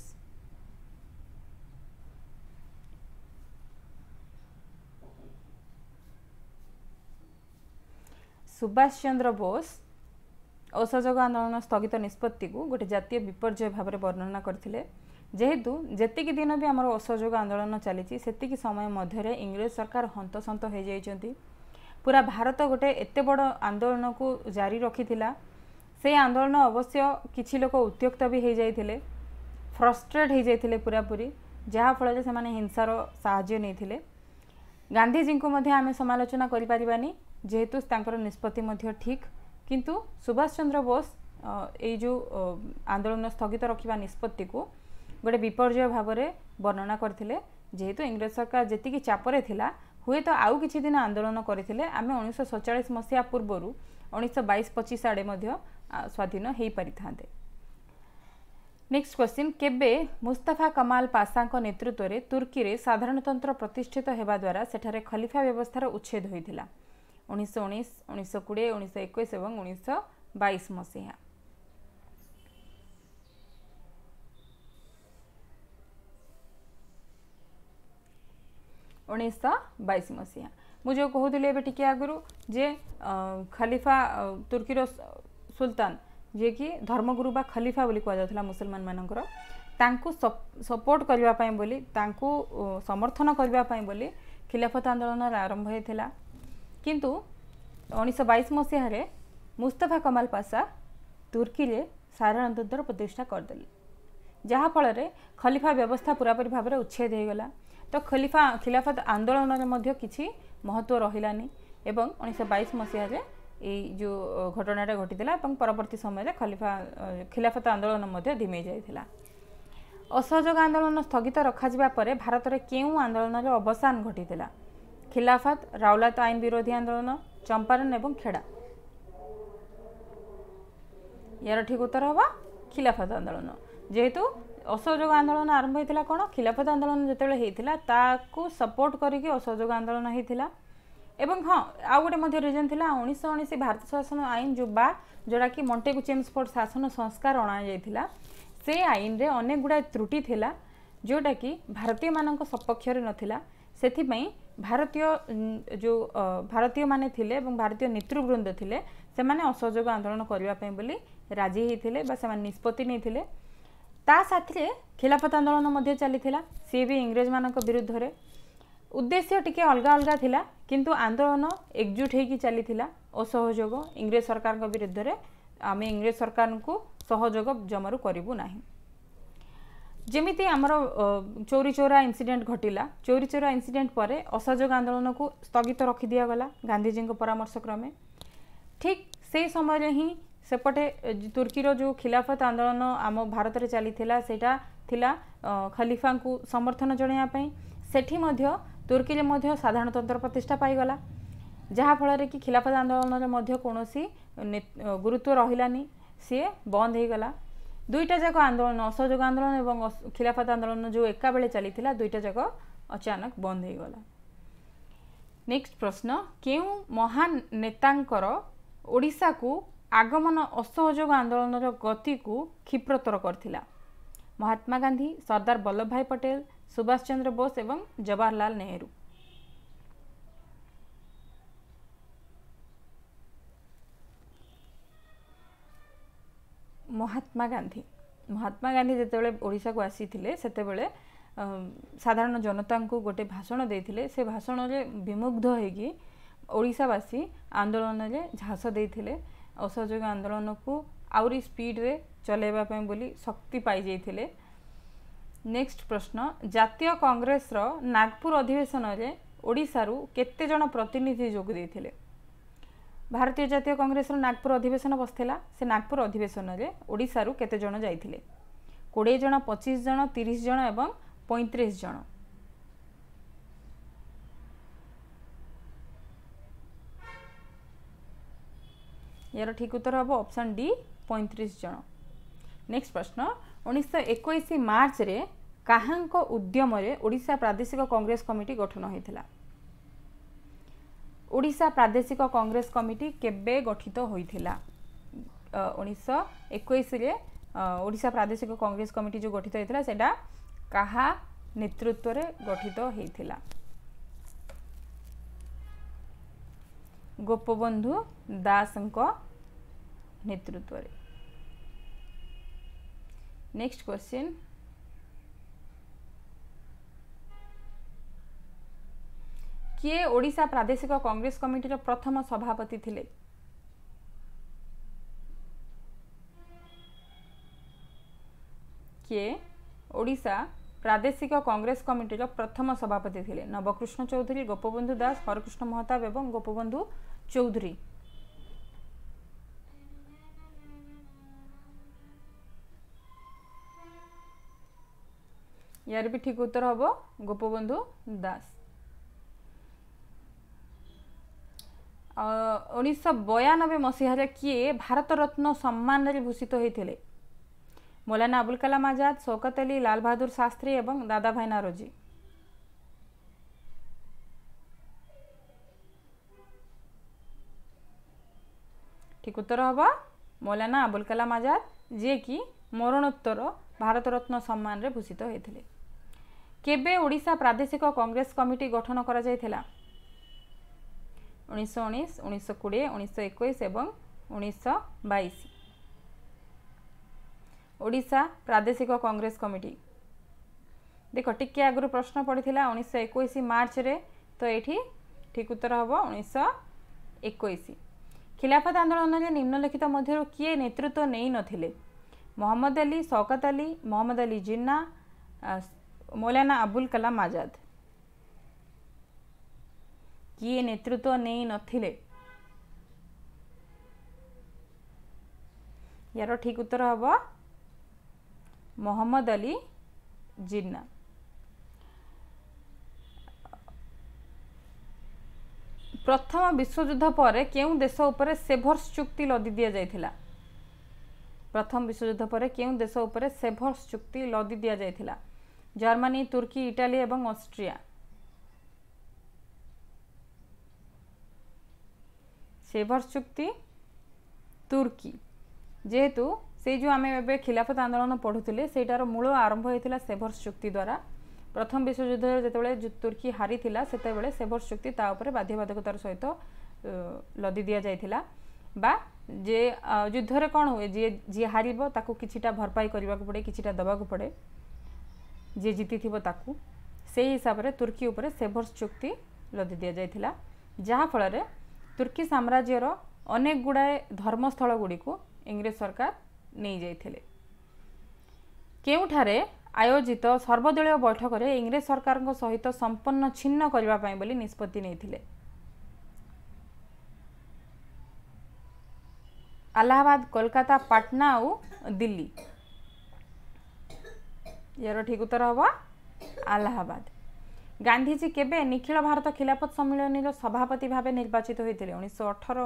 ସୁଭାଷ ଚନ୍ଦ୍ର ବୋଷ ଅସହଯୋଗ ଆନ୍ଦୋଳନ ସ୍ଥଗିତ ନିଷ୍ପତ୍ତିକୁ ଗୋଟିଏ ଜାତୀୟ ବିପର୍ଯ୍ୟୟ ଭାବରେ ବର୍ଣ୍ଣନା କରିଥିଲେ ଯେହେତୁ ଯେତିକି ଦିନ ବି ଆମର ଅସହଯୋଗ ଆନ୍ଦୋଳନ ଚାଲିଛି ସେତିକି ସମୟ ମଧ୍ୟରେ ଇଂରେଜ ସରକାର ହନ୍ତସନ୍ତ ହୋଇଯାଇଛନ୍ତି ପୁରା ଭାରତ ଗୋଟେ ଏତେ ବଡ଼ ଆନ୍ଦୋଳନକୁ ଜାରି ରଖିଥିଲା ସେଇ ଆନ୍ଦୋଳନ ଅବଶ୍ୟ କିଛି ଲୋକ ଉତ୍ତ୍ୟକ୍ତ ବି ହୋଇଯାଇଥିଲେ ଫ୍ରଷ୍ଟ୍ରେଟ୍ ହୋଇଯାଇଥିଲେ ପୁରାପୁରି ଯାହାଫଳରେ ସେମାନେ ହିଂସାର ସାହାଯ୍ୟ ନେଇଥିଲେ ଗାନ୍ଧିଜୀଙ୍କୁ ମଧ୍ୟ ଆମେ ସମାଲୋଚନା କରିପାରିବାନି ଯେହେତୁ ତାଙ୍କର ନିଷ୍ପତ୍ତି ମଧ୍ୟ ଠିକ୍ କିନ୍ତୁ ସୁଭାଷ ଚନ୍ଦ୍ର ବୋଷ ଏଇ ଯେଉଁ ଆନ୍ଦୋଳନ ସ୍ଥଗିତ ରଖିବା ନିଷ୍ପତ୍ତିକୁ ଗୋଟିଏ ବିପର୍ଯ୍ୟୟ ଭାବରେ ବର୍ଣ୍ଣନା କରିଥିଲେ ଯେହେତୁ ଇଂରେଜ ସରକାର ଯେତିକି ଚାପରେ ଥିଲା ହୁଏତ ଆଉ କିଛି ଦିନ ଆନ୍ଦୋଳନ କରିଥିଲେ ଆମେ ଉଣେଇଶହ ସତଚାଳିଶ ମସିହା ପୂର୍ବରୁ ଉଣେଇଶହ ବାଇଶ ପଚିଶ ଆଡ଼େ ମଧ୍ୟ ସ୍ୱାଧୀନ ହୋଇପାରିଥାନ୍ତେ ନେକ୍ସଟ କ୍ୱେଶ୍ଚିନ୍ କେବେ ମୁସ୍ତାଫା କମାଲ ପାସାଙ୍କ ନେତୃତ୍ୱରେ ତୁର୍କୀରେ ସାଧାରଣତନ୍ତ୍ର ପ୍ରତିଷ୍ଠିତ ହେବା ଦ୍ୱାରା ସେଠାରେ ଖଲିଫା ବ୍ୟବସ୍ଥାର ଉଚ୍ଛେଦ ହୋଇଥିଲା ଉଣେଇଶହ ଉଣେଇଶ ଉଣେଇଶହ କୋଡ଼ିଏ ଉଣେଇଶହ ଏକୋଇଶ ଏବଂ ଉଣେଇଶହ ବାଇଶ ମସିହା ଉଣେଇଶହ ବାଇଶ ମସିହା ମୁଁ ଯେଉଁ କହୁଥିଲି ଏବେ ଟିକିଏ ଆଗରୁ ଯେ ଖଲିଫା ତୁର୍କୀର ସୁଲତାନ ଯିଏକି ଧର୍ମଗୁରୁ ବା ଖଲିଫା ବୋଲି କୁହାଯାଉଥିଲା ମୁସଲମାନମାନଙ୍କର ତାଙ୍କୁ ସପୋର୍ଟ କରିବା ପାଇଁ ବୋଲି ତାଙ୍କୁ ସମର୍ଥନ କରିବା ପାଇଁ ବୋଲି ଖିଲାଫତ ଆନ୍ଦୋଳନ ଆରମ୍ଭ ହୋଇଥିଲା କିନ୍ତୁ ଉଣେଇଶହ ବାଇଶ ମୁସ୍ତଫା କମାଲ ପାଶା ତୁର୍କୀରେ ସାଧାରଣତନ୍ତ୍ର ପ୍ରତିଷ୍ଠା କରିଦେଲେ ଯାହାଫଳରେ ଖଲିଫା ବ୍ୟବସ୍ଥା ପୂରାପୂରି ଭାବରେ ଉଚ୍ଛେଦ ହୋଇଗଲା ତ ଖଲିଫା ଖିଲାଫତ ଆନ୍ଦୋଳନରେ ମଧ୍ୟ କିଛି ମହତ୍ତ୍ୱ ରହିଲାନି ଏବଂ ଉଣେଇଶହ ବାଇଶ ମସିହାରେ ଏଇ ଯେଉଁ ଘଟଣାଟା ଘଟିଥିଲା ଏବଂ ପରବର୍ତ୍ତୀ ସମୟରେ ଖଲିଫା ଖିଲାଫତ ଆନ୍ଦୋଳନ ମଧ୍ୟ ଧିମେଇ ଯାଇଥିଲା ଅସହଯୋଗ ଆନ୍ଦୋଳନ ସ୍ଥଗିତ ରଖାଯିବା ପରେ ଭାରତରେ କେଉଁ ଆନ୍ଦୋଳନର ଅବସାନ ଘଟିଥିଲା ଖିଲାଫତ ରାଉଲାତ ଆଇନ ବିରୋଧୀ ଆନ୍ଦୋଳନ ଚମ୍ପାରନ୍ ଏବଂ ଖେଡ଼ା ଏହାର ଠିକ୍ ଉତ୍ତର ହେବ ଖିଲାଫତ ଆନ୍ଦୋଳନ ଯେହେତୁ ଅସହଯୋଗ ଆନ୍ଦୋଳନ ଆରମ୍ଭ ହୋଇଥିଲା କ'ଣ ଖିଲାଫତ ଆନ୍ଦୋଳନ ଯେତେବେଳେ ହୋଇଥିଲା ତାକୁ ସପୋର୍ଟ କରିକି ଅସହଯୋଗ ଆନ୍ଦୋଳନ ହୋଇଥିଲା ଏବଂ ହଁ ଆଉ ଗୋଟେ ମଧ୍ୟ ରିଜନ୍ ଥିଲା ଉଣେଇଶହ ଉଣେଇଶ ଭାରତ ଶାସନ ଆଇନ ଯୁବା ଯେଉଁଟାକି ମଣ୍ଟେକୁ ଚେମ୍ସପୋର୍ଟ ଶାସନ ସଂସ୍କାର ଅଣାଯାଇଥିଲା ସେ ଆଇନରେ ଅନେକ ଗୁଡ଼ାଏ ତ୍ରୁଟି ଥିଲା ଯେଉଁଟାକି ଭାରତୀୟମାନଙ୍କ ସପକ୍ଷରେ ନଥିଲା ସେଥିପାଇଁ ଭାରତୀୟ ଯେଉଁ ଭାରତୀୟମାନେ ଥିଲେ ଏବଂ ଭାରତୀୟ ନେତୃବୃନ୍ଦ ଥିଲେ ସେମାନେ ଅସହଯୋଗ ଆନ୍ଦୋଳନ କରିବା ପାଇଁ ବୋଲି ରାଜି ହେଇଥିଲେ ବା ସେମାନେ ନିଷ୍ପତ୍ତି ନେଇଥିଲେ ତା ସାଥିରେ ଖିଲାଫତ ଆନ୍ଦୋଳନ ମଧ୍ୟ ଚାଲିଥିଲା ସିଏ ବି ଇଂରେଜମାନଙ୍କ ବିରୁଦ୍ଧରେ ଉଦ୍ଦେଶ୍ୟ ଟିକେ ଅଲଗା ଅଲଗା ଥିଲା କିନ୍ତୁ ଆନ୍ଦୋଳନ ଏକଜୁଟ ହେଇକି ଚାଲିଥିଲା ଅସହଯୋଗ ଇଂରେଜ ସରକାରଙ୍କ ବିରୁଦ୍ଧରେ ଆମେ ଇଂରେଜ ସରକାରଙ୍କୁ ସହଯୋଗ ଜମାରୁ କରିବୁ ନାହିଁ ଯେମିତି ଆମର ଚୌରୀ ଚୌରା ଇନ୍ସିଡେଣ୍ଟ ଘଟିଲା ଚୌରୀ ଚୌରା ଇନ୍ସିଡେଣ୍ଟ ପରେ ଅସହଯୋଗ ଆନ୍ଦୋଳନକୁ ସ୍ଥଗିତ ରଖିଦିଆଗଲା ଗାନ୍ଧିଜୀଙ୍କ ପରାମର୍ଶ କ୍ରମେ ଠିକ୍ ସେଇ ସମୟରେ ହିଁ ସେପଟେ ତୁର୍କୀର ଯେଉଁ ଖିଲାଫତ ଆନ୍ଦୋଳନ ଆମ ଭାରତରେ ଚାଲିଥିଲା ସେଇଟା ଥିଲା ଖଲିଫାଙ୍କୁ ସମର୍ଥନ ଜଣାଇବା ପାଇଁ ସେଠି ମଧ୍ୟ ତୁର୍କୀରେ ମଧ୍ୟ ସାଧାରଣତନ୍ତ୍ର ପ୍ରତିଷ୍ଠା ପାଇଗଲା ଯାହାଫଳରେ କି ଖିଲାଫତ ଆନ୍ଦୋଳନରେ ମଧ୍ୟ କୌଣସି ଗୁରୁତ୍ୱ ରହିଲାନି ସିଏ ବନ୍ଦ ହୋଇଗଲା ଦୁଇଟା ଯାକ ଆନ୍ଦୋଳନ ଅସହଯୋଗ ଆନ୍ଦୋଳନ ଏବଂ ଖିଲାଫତ ଆନ୍ଦୋଳନ ଯେଉଁ ଏକାବେଳେ ଚାଲିଥିଲା ଦୁଇଟା ଯାକ ଅଚାନକ ବନ୍ଦ ହୋଇଗଲା ନେକ୍ସଟ ପ୍ରଶ୍ନ କେଉଁ ମହାନ ନେତାଙ୍କର ଓଡ଼ିଶାକୁ ଆଗମନ ଅସହଯୋଗ ଆନ୍ଦୋଳନର ଗତିକୁ କ୍ଷିପ୍ରତର କରିଥିଲା ମହାତ୍ମା ଗାନ୍ଧୀ ସର୍ଦ୍ଦାର ବଲ୍ଲଭ ଭାଇ ପଟେଲ ସୁଭାଷ ଚନ୍ଦ୍ର ବୋଷ ଏବଂ ଜବାହରଲାଲ ନେହେରୁ ମହାତ୍ମା ଗାନ୍ଧୀ ମହାତ୍ମା ଗାନ୍ଧୀ ଯେତେବେଳେ ଓଡ଼ିଶାକୁ ଆସିଥିଲେ ସେତେବେଳେ ସାଧାରଣ ଜନତାଙ୍କୁ ଗୋଟେ ଭାଷଣ ଦେଇଥିଲେ ସେ ଭାଷଣରେ ବିମୁଗ୍ଧ ହୋଇକି ଓଡ଼ିଶାବାସୀ ଆନ୍ଦୋଳନରେ ଝାସ ଦେଇଥିଲେ ଅସହଯୋଗ ଆନ୍ଦୋଳନକୁ ଆହୁରି ସ୍ପିଡ଼ରେ ଚଲାଇବା ପାଇଁ ବୋଲି ଶକ୍ତି ପାଇଯାଇଥିଲେ ନେକ୍ସଟ ପ୍ରଶ୍ନ ଜାତୀୟ କଂଗ୍ରେସର ନାଗପୁର ଅଧିବେଶନରେ ଓଡ଼ିଶାରୁ କେତେ ଜଣ ପ୍ରତିନିଧି ଯୋଗ ଦେଇଥିଲେ ଭାରତୀୟ ଜାତୀୟ କଂଗ୍ରେସର ନାଗପୁର ଅଧିବେଶନ ବସିଥିଲା ସେ ନାଗପୁର ଅଧିବେଶନରେ ଓଡ଼ିଶାରୁ କେତେ ଜଣ ଯାଇଥିଲେ କୋଡ଼ିଏ ଜଣ ପଚିଶ ଜଣ ତିରିଶ ଜଣ ଏବଂ ପଇଁତିରିଶ ଜଣ ଏହାର ଠିକ ଉତ୍ତର ହେବ ଅପସନ୍ ଡି ପଇଁତିରିଶ ଜଣ ନେକ୍ସଟ ପ୍ରଶ୍ନ ଉଣେଇଶହ ଏକୋଇଶ ମାର୍ଚ୍ଚରେ କାହାଙ୍କ ଉଦ୍ୟମରେ ଓଡ଼ିଶା ପ୍ରାଦେଶିକ କଂଗ୍ରେସ କମିଟି ଗଠନ ହୋଇଥିଲା ଓଡ଼ିଶା ପ୍ରାଦେଶିକ କଂଗ୍ରେସ କମିଟି କେବେ ଗଠିତ ହୋଇଥିଲା ଉଣେଇଶହ ଏକୋଇଶରେ ଓଡ଼ିଶା ପ୍ରାଦେଶିକ କଂଗ୍ରେସ କମିଟି ଯେଉଁ ଗଠିତ ହୋଇଥିଲା ସେଇଟା କାହା ନେତୃତ୍ୱରେ ଗଠିତ ହୋଇଥିଲା ଗୋପବନ୍ଧୁ ଦାସଙ୍କ ନେତୃତ୍ୱରେ ନେକ୍ସଟ କ୍ୱେଶ୍ଚିନ୍ କିଏ ଓଡ଼ିଶା ପ୍ରାଦେଶିକ କଂଗ୍ରେସ କମିଟିର ପ୍ରଥମ ସଭାପତି ଥିଲେ କିଏ ଓଡ଼ିଶା ପ୍ରାଦେଶିକ କଂଗ୍ରେସ କମିଟିର ପ୍ରଥମ ସଭାପତି ଥିଲେ ନବକୃଷ୍ଣ ଚୌଧୁରୀ ଗୋପବନ୍ଧୁ ଦାସ ହରକୃଷ୍ଣ ମହତାବ ଏବଂ ଗୋପବନ୍ଧୁ ଚୌଧୁରୀ यार भी ठीक उत्तर हम गोपबंधु दास ଉଣେଇଶହ ବୟାନବେ ମସିହାରେ କିଏ ଭାରତରତ୍ନ ସମ୍ମାନରେ ଭୂଷିତ ହୋଇଥିଲେ ମୌଲାନା ଆବୁଲ କାଲାମ ଆଜାଦ ସୌକତ ଅଲି ଲାଲ ବାହାଦୁର ଶାସ୍ତ୍ରୀ ଏବଂ ଦାଦାଭାଇ ନାରୋଜି ଠିକ୍ ଉତ୍ତର ହେବ ମୌଲାନା ଆବୁଲ କାଲାମ ଆଜାଦ ଯିଏକି ମରଣୋତ୍ତର ଭାରତରତ୍ନ ସମ୍ମାନରେ ଭୂଷିତ ହୋଇଥିଲେ କେବେ ଓଡ଼ିଶା ପ୍ରାଦେଶିକ କଂଗ୍ରେସ କମିଟି ଗଠନ କରାଯାଇଥିଲା ଉଣେଇଶହ କୋଡ଼ିଏ ଉଣେଇଶହ ଏକୋଇଶ ଏବଂ ଉଣେଇଶହ ବାଇଶ ଓଡ଼ିଶା ପ୍ରାଦେଶିକ କଂଗ୍ରେସ କମିଟି ଦେଖ ଟିକିଏ ଆଗରୁ ପ୍ରଶ୍ନ ପଡ଼ିଥିଲା ଉଣେଇଶହ ଏକୋଇଶ ମାର୍ଚ୍ଚରେ ତ ଏଇଠି ଠିକ୍ ଉତ୍ତର ହେବ ଉଣେଇଶହ ଏକୋଇଶ ଖିଲାଫତ ଆନ୍ଦୋଳନରେ ନିମ୍ନଲିଖିତ ମଧ୍ୟରୁ କିଏ ନେତୃତ୍ୱ ନେଇନଥିଲେ ମହମ୍ମଦ ଅଲି ସୌକତ ଅଲି ମହମ୍ମଦ ଅଲି ଜିନ୍ନା ମୌଲାନା ଅବୁଲ କଲାମ ଆଜାଦ କିଏ ନେତୃତ୍ୱ ନେଇନଥିଲେ ୟାର ଠିକ ଉତ୍ତର ହେବ ମହମ୍ମଦ ଅଲି ଜିନ୍ନା ପ୍ରଥମ ବିଶ୍ୱଯୁଦ୍ଧ ପରେ କେଉଁ ଦେଶ ଉପରେ ସେଭର୍ସ ଚୁକ୍ତି ଲଦି ଦିଆଯାଇଥିଲା ପ୍ରଥମ ବିଶ୍ୱଯୁଦ୍ଧ ପରେ କେଉଁ ଦେଶ ଉପରେ ସେଭର୍ସ ଚୁକ୍ତି ଲଦି ଦିଆଯାଇଥିଲା ଜର୍ମାନୀ ତୁର୍କୀ ଇଟାଲୀ ଏବଂ ଅଷ୍ଟ୍ରିଆ ସେଭର୍ସ ଚୁକ୍ତି ତୁର୍କୀ ଯେହେତୁ ସେଇ ଯେଉଁ ଆମେ ଏବେ ଖିଲାଫତ ଆନ୍ଦୋଳନ ପଢ଼ୁଥିଲେ ସେଇଟାର ମୂଳ ଆରମ୍ଭ ହୋଇଥିଲା ସେଭର୍ସ ଚୁକ୍ତି ଦ୍ୱାରା ପ୍ରଥମ ବିଶ୍ୱଯୁଦ୍ଧରେ ଯେତେବେଳେ ତୁର୍କୀ ହାରିଥିଲା ସେତେବେଳେ ସେଭର୍ସ ଚୁକ୍ତି ତା ଉପରେ ବାଧ୍ୟବାଧକତାର ସହିତ ଲଦି ଦିଆଯାଇଥିଲା ବା ଯେ ଯୁଦ୍ଧରେ କ'ଣ ହୁଏ ଯିଏ ଯିଏ ହାରିବ ତାକୁ କିଛିଟା ଭରପାଇ କରିବାକୁ ପଡ଼େ କିଛିଟା ଦେବାକୁ ପଡ଼େ ଯିଏ ଜିତିଥିବ ତାକୁ ସେହି ହିସାବରେ ତୁର୍କୀ ଉପରେ ସେଭର୍ସ ଚୁକ୍ତି ଲଦି ଦିଆଯାଇଥିଲା ଯାହାଫଳରେ ତୁର୍କୀ ସାମ୍ରାଜ୍ୟର ଅନେକ ଗୁଡ଼ାଏ ଧର୍ମସ୍ଥଳ ଗୁଡ଼ିକୁ ଇଂରେଜ ସରକାର ନେଇଯାଇଥିଲେ କେଉଁଠାରେ ଆୟୋଜିତ ସର୍ବଦଳୀୟ ବୈଠକରେ ଇଂରେଜ ସରକାରଙ୍କ ସହିତ ସମ୍ପନ୍ନ ଛିନ୍ନ କରିବା ପାଇଁ ବୋଲି ନିଷ୍ପତ୍ତି ନେଇଥିଲେ ଆଲାହାବାଦ କୋଲକାତା ପାଟନା ଆଉ ଦିଲ୍ଲୀ ଏହାର ଠିକ ଉତ୍ତର ହେବ ଆହ୍ଲାବାଦ গান্ধীজি কেবে নিখিল ভারত খিলাফত সম্মিলনীর সভাপতি ভাবে নির্বাচিত হয়েছিল উনিশশো অঠর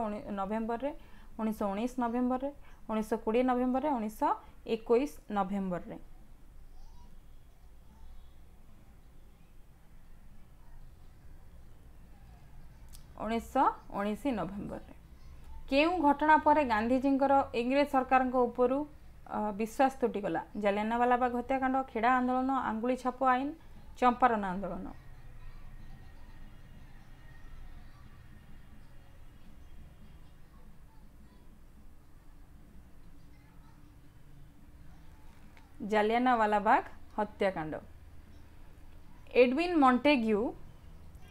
নভেম্বরের উনিশশো উনিশ নভেম্বরের উনিশশো কোড়ি নভেম্বরের উনিশশো একুশ নভেম্বরের ଉଣେଇଶହ ଉଣେଇଶ ନଭେମ୍ବରରେ କେଉଁ ଘଟଣା ପରେ ଗାନ୍ଧିଜୀଙ୍କର ଇଂରେଜ ସରକାରଙ୍କ ଉପରୁ ବିଶ୍ୱାସ ତୁଟିଗଲା ଜାଲିଆନାୱାଲାବାଗ ହତ୍ୟାକାଣ୍ଡ ଖେଡ଼ା ଆନ୍ଦୋଳନ ଆଙ୍ଗୁଳି ଛାପ ଆଇନ ଚମ୍ପାରନ ଆନ୍ଦୋଳନ ଜାଲିଆନାୱାଲା ବାଗ ହତ୍ୟାକାଣ୍ଡ ଏଡ଼ୱିନ୍ ମଣ୍ଟେଗ୍ୟୁ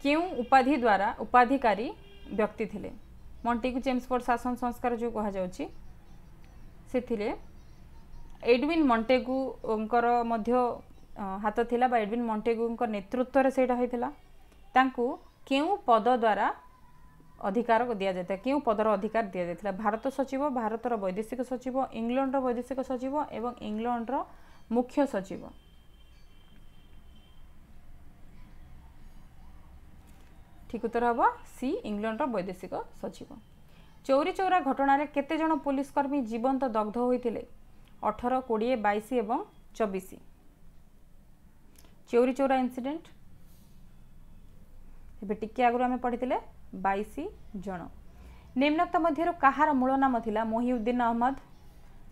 କେଉଁ ଉପାଧି ଦ୍ୱାରା ଉପାଧିକାରୀ ବ୍ୟକ୍ତି ଥିଲେ ମଣ୍ଟେଗ୍ୟୁ ଚେମ୍ସଫୋର୍ଡ଼ ଶାସନ ସଂସ୍କାର ଯେଉଁ କୁହାଯାଉଛି ସେଥିରେ ଏଡ଼ୱିନ୍ ମଣ୍ଟେଗୁଙ୍କର ମଧ୍ୟ ହାତ ଥିଲା ବା ଏଡ଼ୱିନ୍ ମଣ୍ଟେଗୁଙ୍କ ନେତୃତ୍ୱରେ ସେଇଟା ହୋଇଥିଲା ତାଙ୍କୁ କେଉଁ ପଦ ଦ୍ୱାରା ଅଧିକାର ଦିଆଯାଇଥିଲା କେଉଁ ପଦର ଅଧିକାର ଦିଆଯାଇଥିଲା ଭାରତ ସଚିବ ଭାରତର ବୈଦେଶିକ ସଚିବ ଇଂଲଣ୍ଡର ବୈଦେଶିକ ସଚିବ ଏବଂ ଇଂଲଣ୍ଡର ମୁଖ୍ୟ ସଚିବ ଠିକ ଉତ୍ତର ହେବ ସି ଇଂଲଣ୍ଡର ବୈଦେଶିକ ସଚିବ ଚୌରୀ ଚୌରା ଘଟଣାରେ କେତେଜଣ ପୋଲିସ କର୍ମୀ ଜୀବନ୍ତ ଦଗ୍ଧ ହୋଇଥିଲେ ଅଠର କୋଡ଼ିଏ ବାଇଶ ଏବଂ ଚବିଶ ଚୌରୀ ଚୌରା ଇନ୍ସିଡେଣ୍ଟ ଏବେ ଟିକେ ଆଗରୁ ଆମେ ପଢ଼ିଥିଲେ ବାଇଶ ଜଣ ନିମ୍ନକ୍ତ ମଧ୍ୟରୁ କାହାର ମୂଳ ନାମ ଥିଲା ମହିଉଦ୍ଦିନ ଅହମ୍ମଦ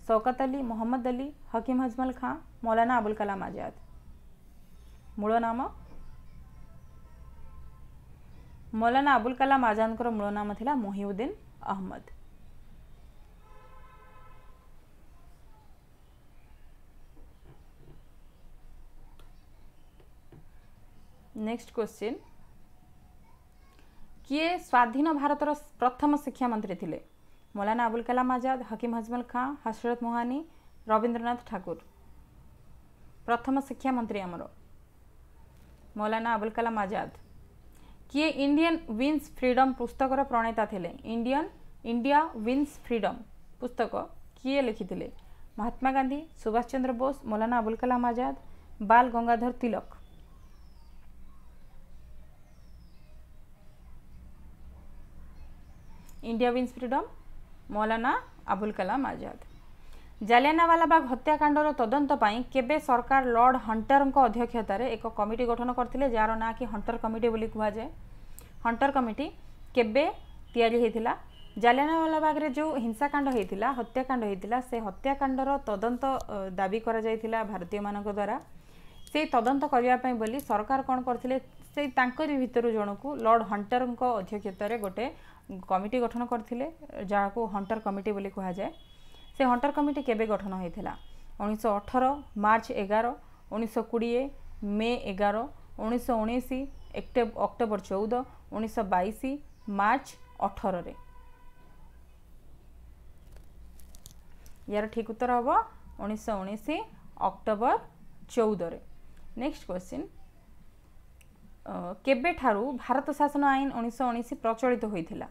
शौकत अली मोहम्मद अली हकीम हजमल खां मौलाना अबुल कलाम आज़ाद મૂળોનામ મૌલાના અબુલ કલામ આઝાદଙ୍କର મૂળ નાମ ଥିଲା મોહિઉદ્દીન અહમଦ નેક્સ્ટ ક્વેશ્ચન କିଏ ସ୍ୱାଧୀନ ଭାରତର ପ୍ରଥମ ଶିକ୍ଷାମନ୍ତ୍ରୀ ଥିଲେ मौलाना अबुल कलम आज़ाद हकीम हजमल खाँ हसरत मोहानी रवींद्रनाथ ठाकुर प्रथम शिक्षा मंत्री आमर मौलाना अबुल कलम आज़ाद किए इंडियन विन्स फ्रीडम पुस्तक प्रणेता थे इंडियन इंडिया विन्स फ्रीडम पुस्तक किए लिखी थे महात्मा गांधी सुभाष चंद्र बोस मौलाना Abul Kalam Azad Bal Gangadhar Tilak India wins freedom Maulana Abul Kalam Azad Jallianwala Bagh ହତ୍ୟାକାଣ୍ଡର ତଦନ୍ତ ପାଇଁ କେବେ ସରକାର ଲର୍ଡ ହଣ୍ଟରଙ୍କ ଅଧ୍ୟକ୍ଷତାରେ ଏକ କମିଟି ଗଠନ କରିଥିଲେ ଯାହାର ନାଁ କି ହଣ୍ଟର କମିଟି ବୋଲି କୁହାଯାଏ ହଣ୍ଟର କମିଟି କେବେ ତିଆରି ହୋଇଥିଲା ଜାଲିଆନାୱାଲାବାଗରେ ଯେଉଁ ହିଂସାକାଣ୍ଡ ହୋଇଥିଲା ହତ୍ୟାକାଣ୍ଡ ହୋଇଥିଲା ସେ ହତ୍ୟାକାଣ୍ଡର ତଦନ୍ତ ଦାବି କରାଯାଇଥିଲା ଭାରତୀୟମାନଙ୍କ ଦ୍ୱାରା ସେହି ତଦନ୍ତ କରିବା ପାଇଁ ବୋଲି ସରକାର କ'ଣ କରିଥିଲେ ସେଇ ତାଙ୍କରି ଭିତରୁ ଜଣକୁ ଲର୍ଡ ହଣ୍ଟରଙ୍କ ଅଧ୍ୟକ୍ଷତାରେ ଗୋଟେ କମିଟି ଗଠନ କରିଥିଲେ ଯାହାକୁ ହଣ୍ଟର କମିଟି ବୋଲି କୁହାଯାଏ ସେ ହଣ୍ଟର କମିଟି କେବେ ଗଠନ ହୋଇଥିଲା ଉଣେଇଶହ ଅଠର ମାର୍ଚ୍ଚ ଏଗାର ଉଣେଇଶହ କୋଡ଼ିଏ ମେ ଏଗାର ଉଣେଇଶହ ଉଣେଇଶ ଅକ୍ଟୋବର ଚଉଦ ଉଣେଇଶହ ବାଇଶ ମାର୍ଚ୍ଚ ଅଠରରେ ୟାର ଠିକ ଉତ୍ତର ହେବ ଉଣେଇଶହ ଉଣେଇଶ ଅକ୍ଟୋବର ଚଉଦରେ ନେକ୍ସଟ କ୍ୱେଶ୍ଚିନ୍ କେବେଠାରୁ ଭାରତ ଶାସନ ଆଇନ ଉଣେଇଶହ ଉଣେଇଶ ପ୍ରଚଳିତ ହୋଇଥିଲା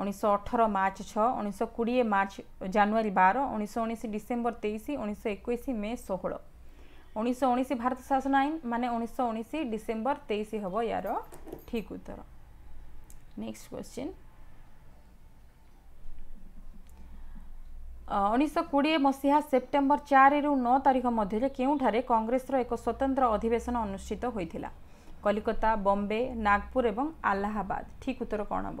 ଉଣେଇଶହ ଅଠର ମାର୍ଚ୍ଚ ଛଅ ଉଣେଇଶହ କୋଡ଼ିଏ ମାର୍ଚ୍ଚ ଜାନୁଆରୀ ବାର ଉଣେଇଶହ ଉଣେଇଶ ଡିସେମ୍ବର ତେଇଶ ଉଣେଇଶହ ଏକୋଇଶ ମେ ଷୋହଳ ଉଣେଇଶହ ଉଣେଇଶ ଭାରତ ଶାସନ ଆଇନ ମାନେ ଉଣେଇଶହ ଉଣେଇଶ ଡିସେମ୍ବର ତେଇଶ ହେବ ୟାର ଠିକ୍ ଉତ୍ତର ନେକ୍ସଟ କ୍ୱେଶ୍ଚିନ୍ ଉଣେଇଶହ କୋଡ଼ିଏ ମସିହା ସେପ୍ଟେମ୍ବର ଚାରିରୁ ନଅ ତାରିଖ ମଧ୍ୟରେ କେଉଁଠାରେ କଂଗ୍ରେସର ଏକ ସ୍ୱତନ୍ତ୍ର ଅଧିବେଶନ ଅନୁଷ୍ଠିତ ହୋଇଥିଲା କଲିକତା ବମ୍ବେ ନାଗପୁର ଏବଂ ଆହ୍ଲାବାଦ ଠିକ୍ ଉତ୍ତର କ'ଣ ହେବ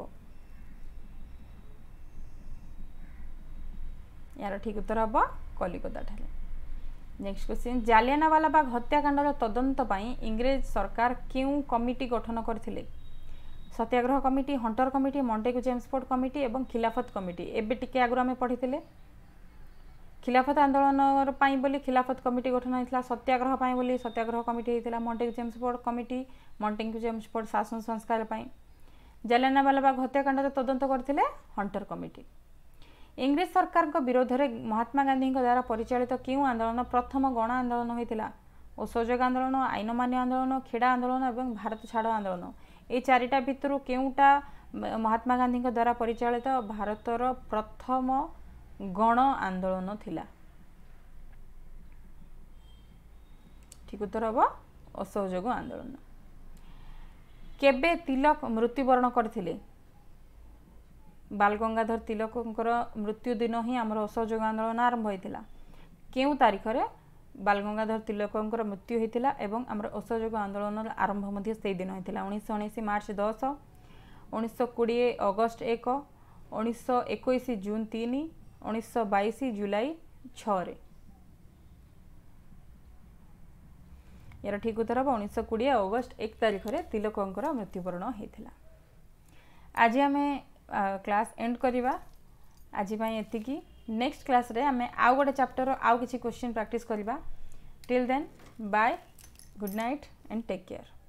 ୟାର ଠିକ୍ ଉତ୍ତର ହେବ କଲିକତାଠାରେ ନେକ୍ସଟ କ୍ୱେଶ୍ଚିନ୍ ଜାଲିଆନାୱାଲା ବାଗ ହତ୍ୟାକାଣ୍ଡର ତଦନ୍ତ ପାଇଁ ଇଂରେଜ ସରକାର କେଉଁ କମିଟି ଗଠନ କରିଥିଲେ Satyagraha committee Hunter committee Montagu Chelmsford committee ଏବଂ ଖିଲାଫତ କମିଟି ଏବେ ଟିକେ ଆଗରୁ ଆମେ ପଢ଼ିଥିଲେ খিলাফত আন্দোলনর পাই বলে খিলাফত কমিটি গঠন হয়েছিল সত্যাগ্রহ পাই বলে সত্যাগ্রহ কমিটি হয়েছিল মন্টেক জেমসফোর্ড কমিটি মন্টেক জেমসফোর্ড শাসন সংস্কার পাই জালিয়ানাওয়ালাবাগ হত্যাকাণ্ডর তদন্ত করে হন্টর কমিটি ଇଂରେଜ ସରକାରଙ୍କ ବିରୋଧରେ ମହାତ୍ମା ଗାନ୍ଧୀଙ୍କ ଦ୍ୱାରା ପରିଚାଳିତ କେଉଁ ଆନ୍ଦୋଳନ ପ୍ରଥମ ଗଣ ଆନ୍ଦୋଳନ ହୋଇଥିଲା ଅସହଯୋଗ ଆନ୍ଦୋଳନ ଆଇନମାନ୍ୟ ଆନ୍ଦୋଳନ କ୍ରୀଡ଼ା ଆନ୍ଦୋଳନ ଏବଂ ଭାରତ ଛାଡ଼ ଆନ୍ଦୋଳନ ଏହି ଚାରିଟା ଭିତରୁ କେଉଁଟା ମହାତ୍ମା ଗାନ୍ଧୀଙ୍କ ଦ୍ୱାରା ପରିଚାଳିତ ଭାରତର ପ୍ରଥମ ଗଣ ଆନ୍ଦୋଳନ ଥିଲା ଠିକ ଉତ୍ତର ହେବ ଅସହଯୋଗ ଆନ୍ଦୋଳନ କେବେ ତିଲକ ମୃତ୍ୟୁବରଣ କରିଥିଲେ ବାଲ ଗଙ୍ଗାଧର ତିଲକଙ୍କର ମୃତ୍ୟୁ ଦିନ ହିଁ ଆମର ଅସହଯୋଗ ଆନ୍ଦୋଳନ ଆରମ୍ଭ ହୋଇଥିଲା କେଉଁ ତାରିଖରେ ବାଲ ଗଙ୍ଗାଧର ତିଲକଙ୍କର ମୃତ୍ୟୁ ହୋଇଥିଲା ଏବଂ ଆମର ଅସହଯୋଗ ଆନ୍ଦୋଳନର ଆରମ୍ଭ ମଧ୍ୟ ସେହି ଦିନ ହୋଇଥିଲା ଉଣେଇଶହ ଉଣେଇଶ ମାର୍ଚ୍ଚ ଦଶ ଉଣେଇଶହ କୋଡ଼ିଏ ଅଗଷ୍ଟ ଏକ ଉଣେଇଶହ ଏକୋଇଶ ଜୁନ୍ ତିନି ଉଣେଇଶହ ବାଇଶ ଜୁଲାଇ ଛଅରେ ଏହାର ଠିକ ଉତ୍ତର ହେବ ଉଣେଇଶହ କୋଡ଼ିଏ ଅଗଷ୍ଟ ଏକ ତାରିଖରେ ତିଲକଙ୍କର ମୃତ୍ୟୁବରଣ ହୋଇଥିଲା ଆଜି ଆମେ କ୍ଲାସ୍ ଏଣ୍ଡ କରିବା ଆଜି ପାଇଁ ଏତିକି ନେକ୍ସଟ କ୍ଲାସ୍ରେ ଆମେ ଆଉ ଗୋଟେ ଚାପ୍ଟର ଆଉ କିଛି କୋଶ୍ଚିନ୍ ପ୍ରାକ୍ଟିସ୍ କରିବା till then bye good night and take care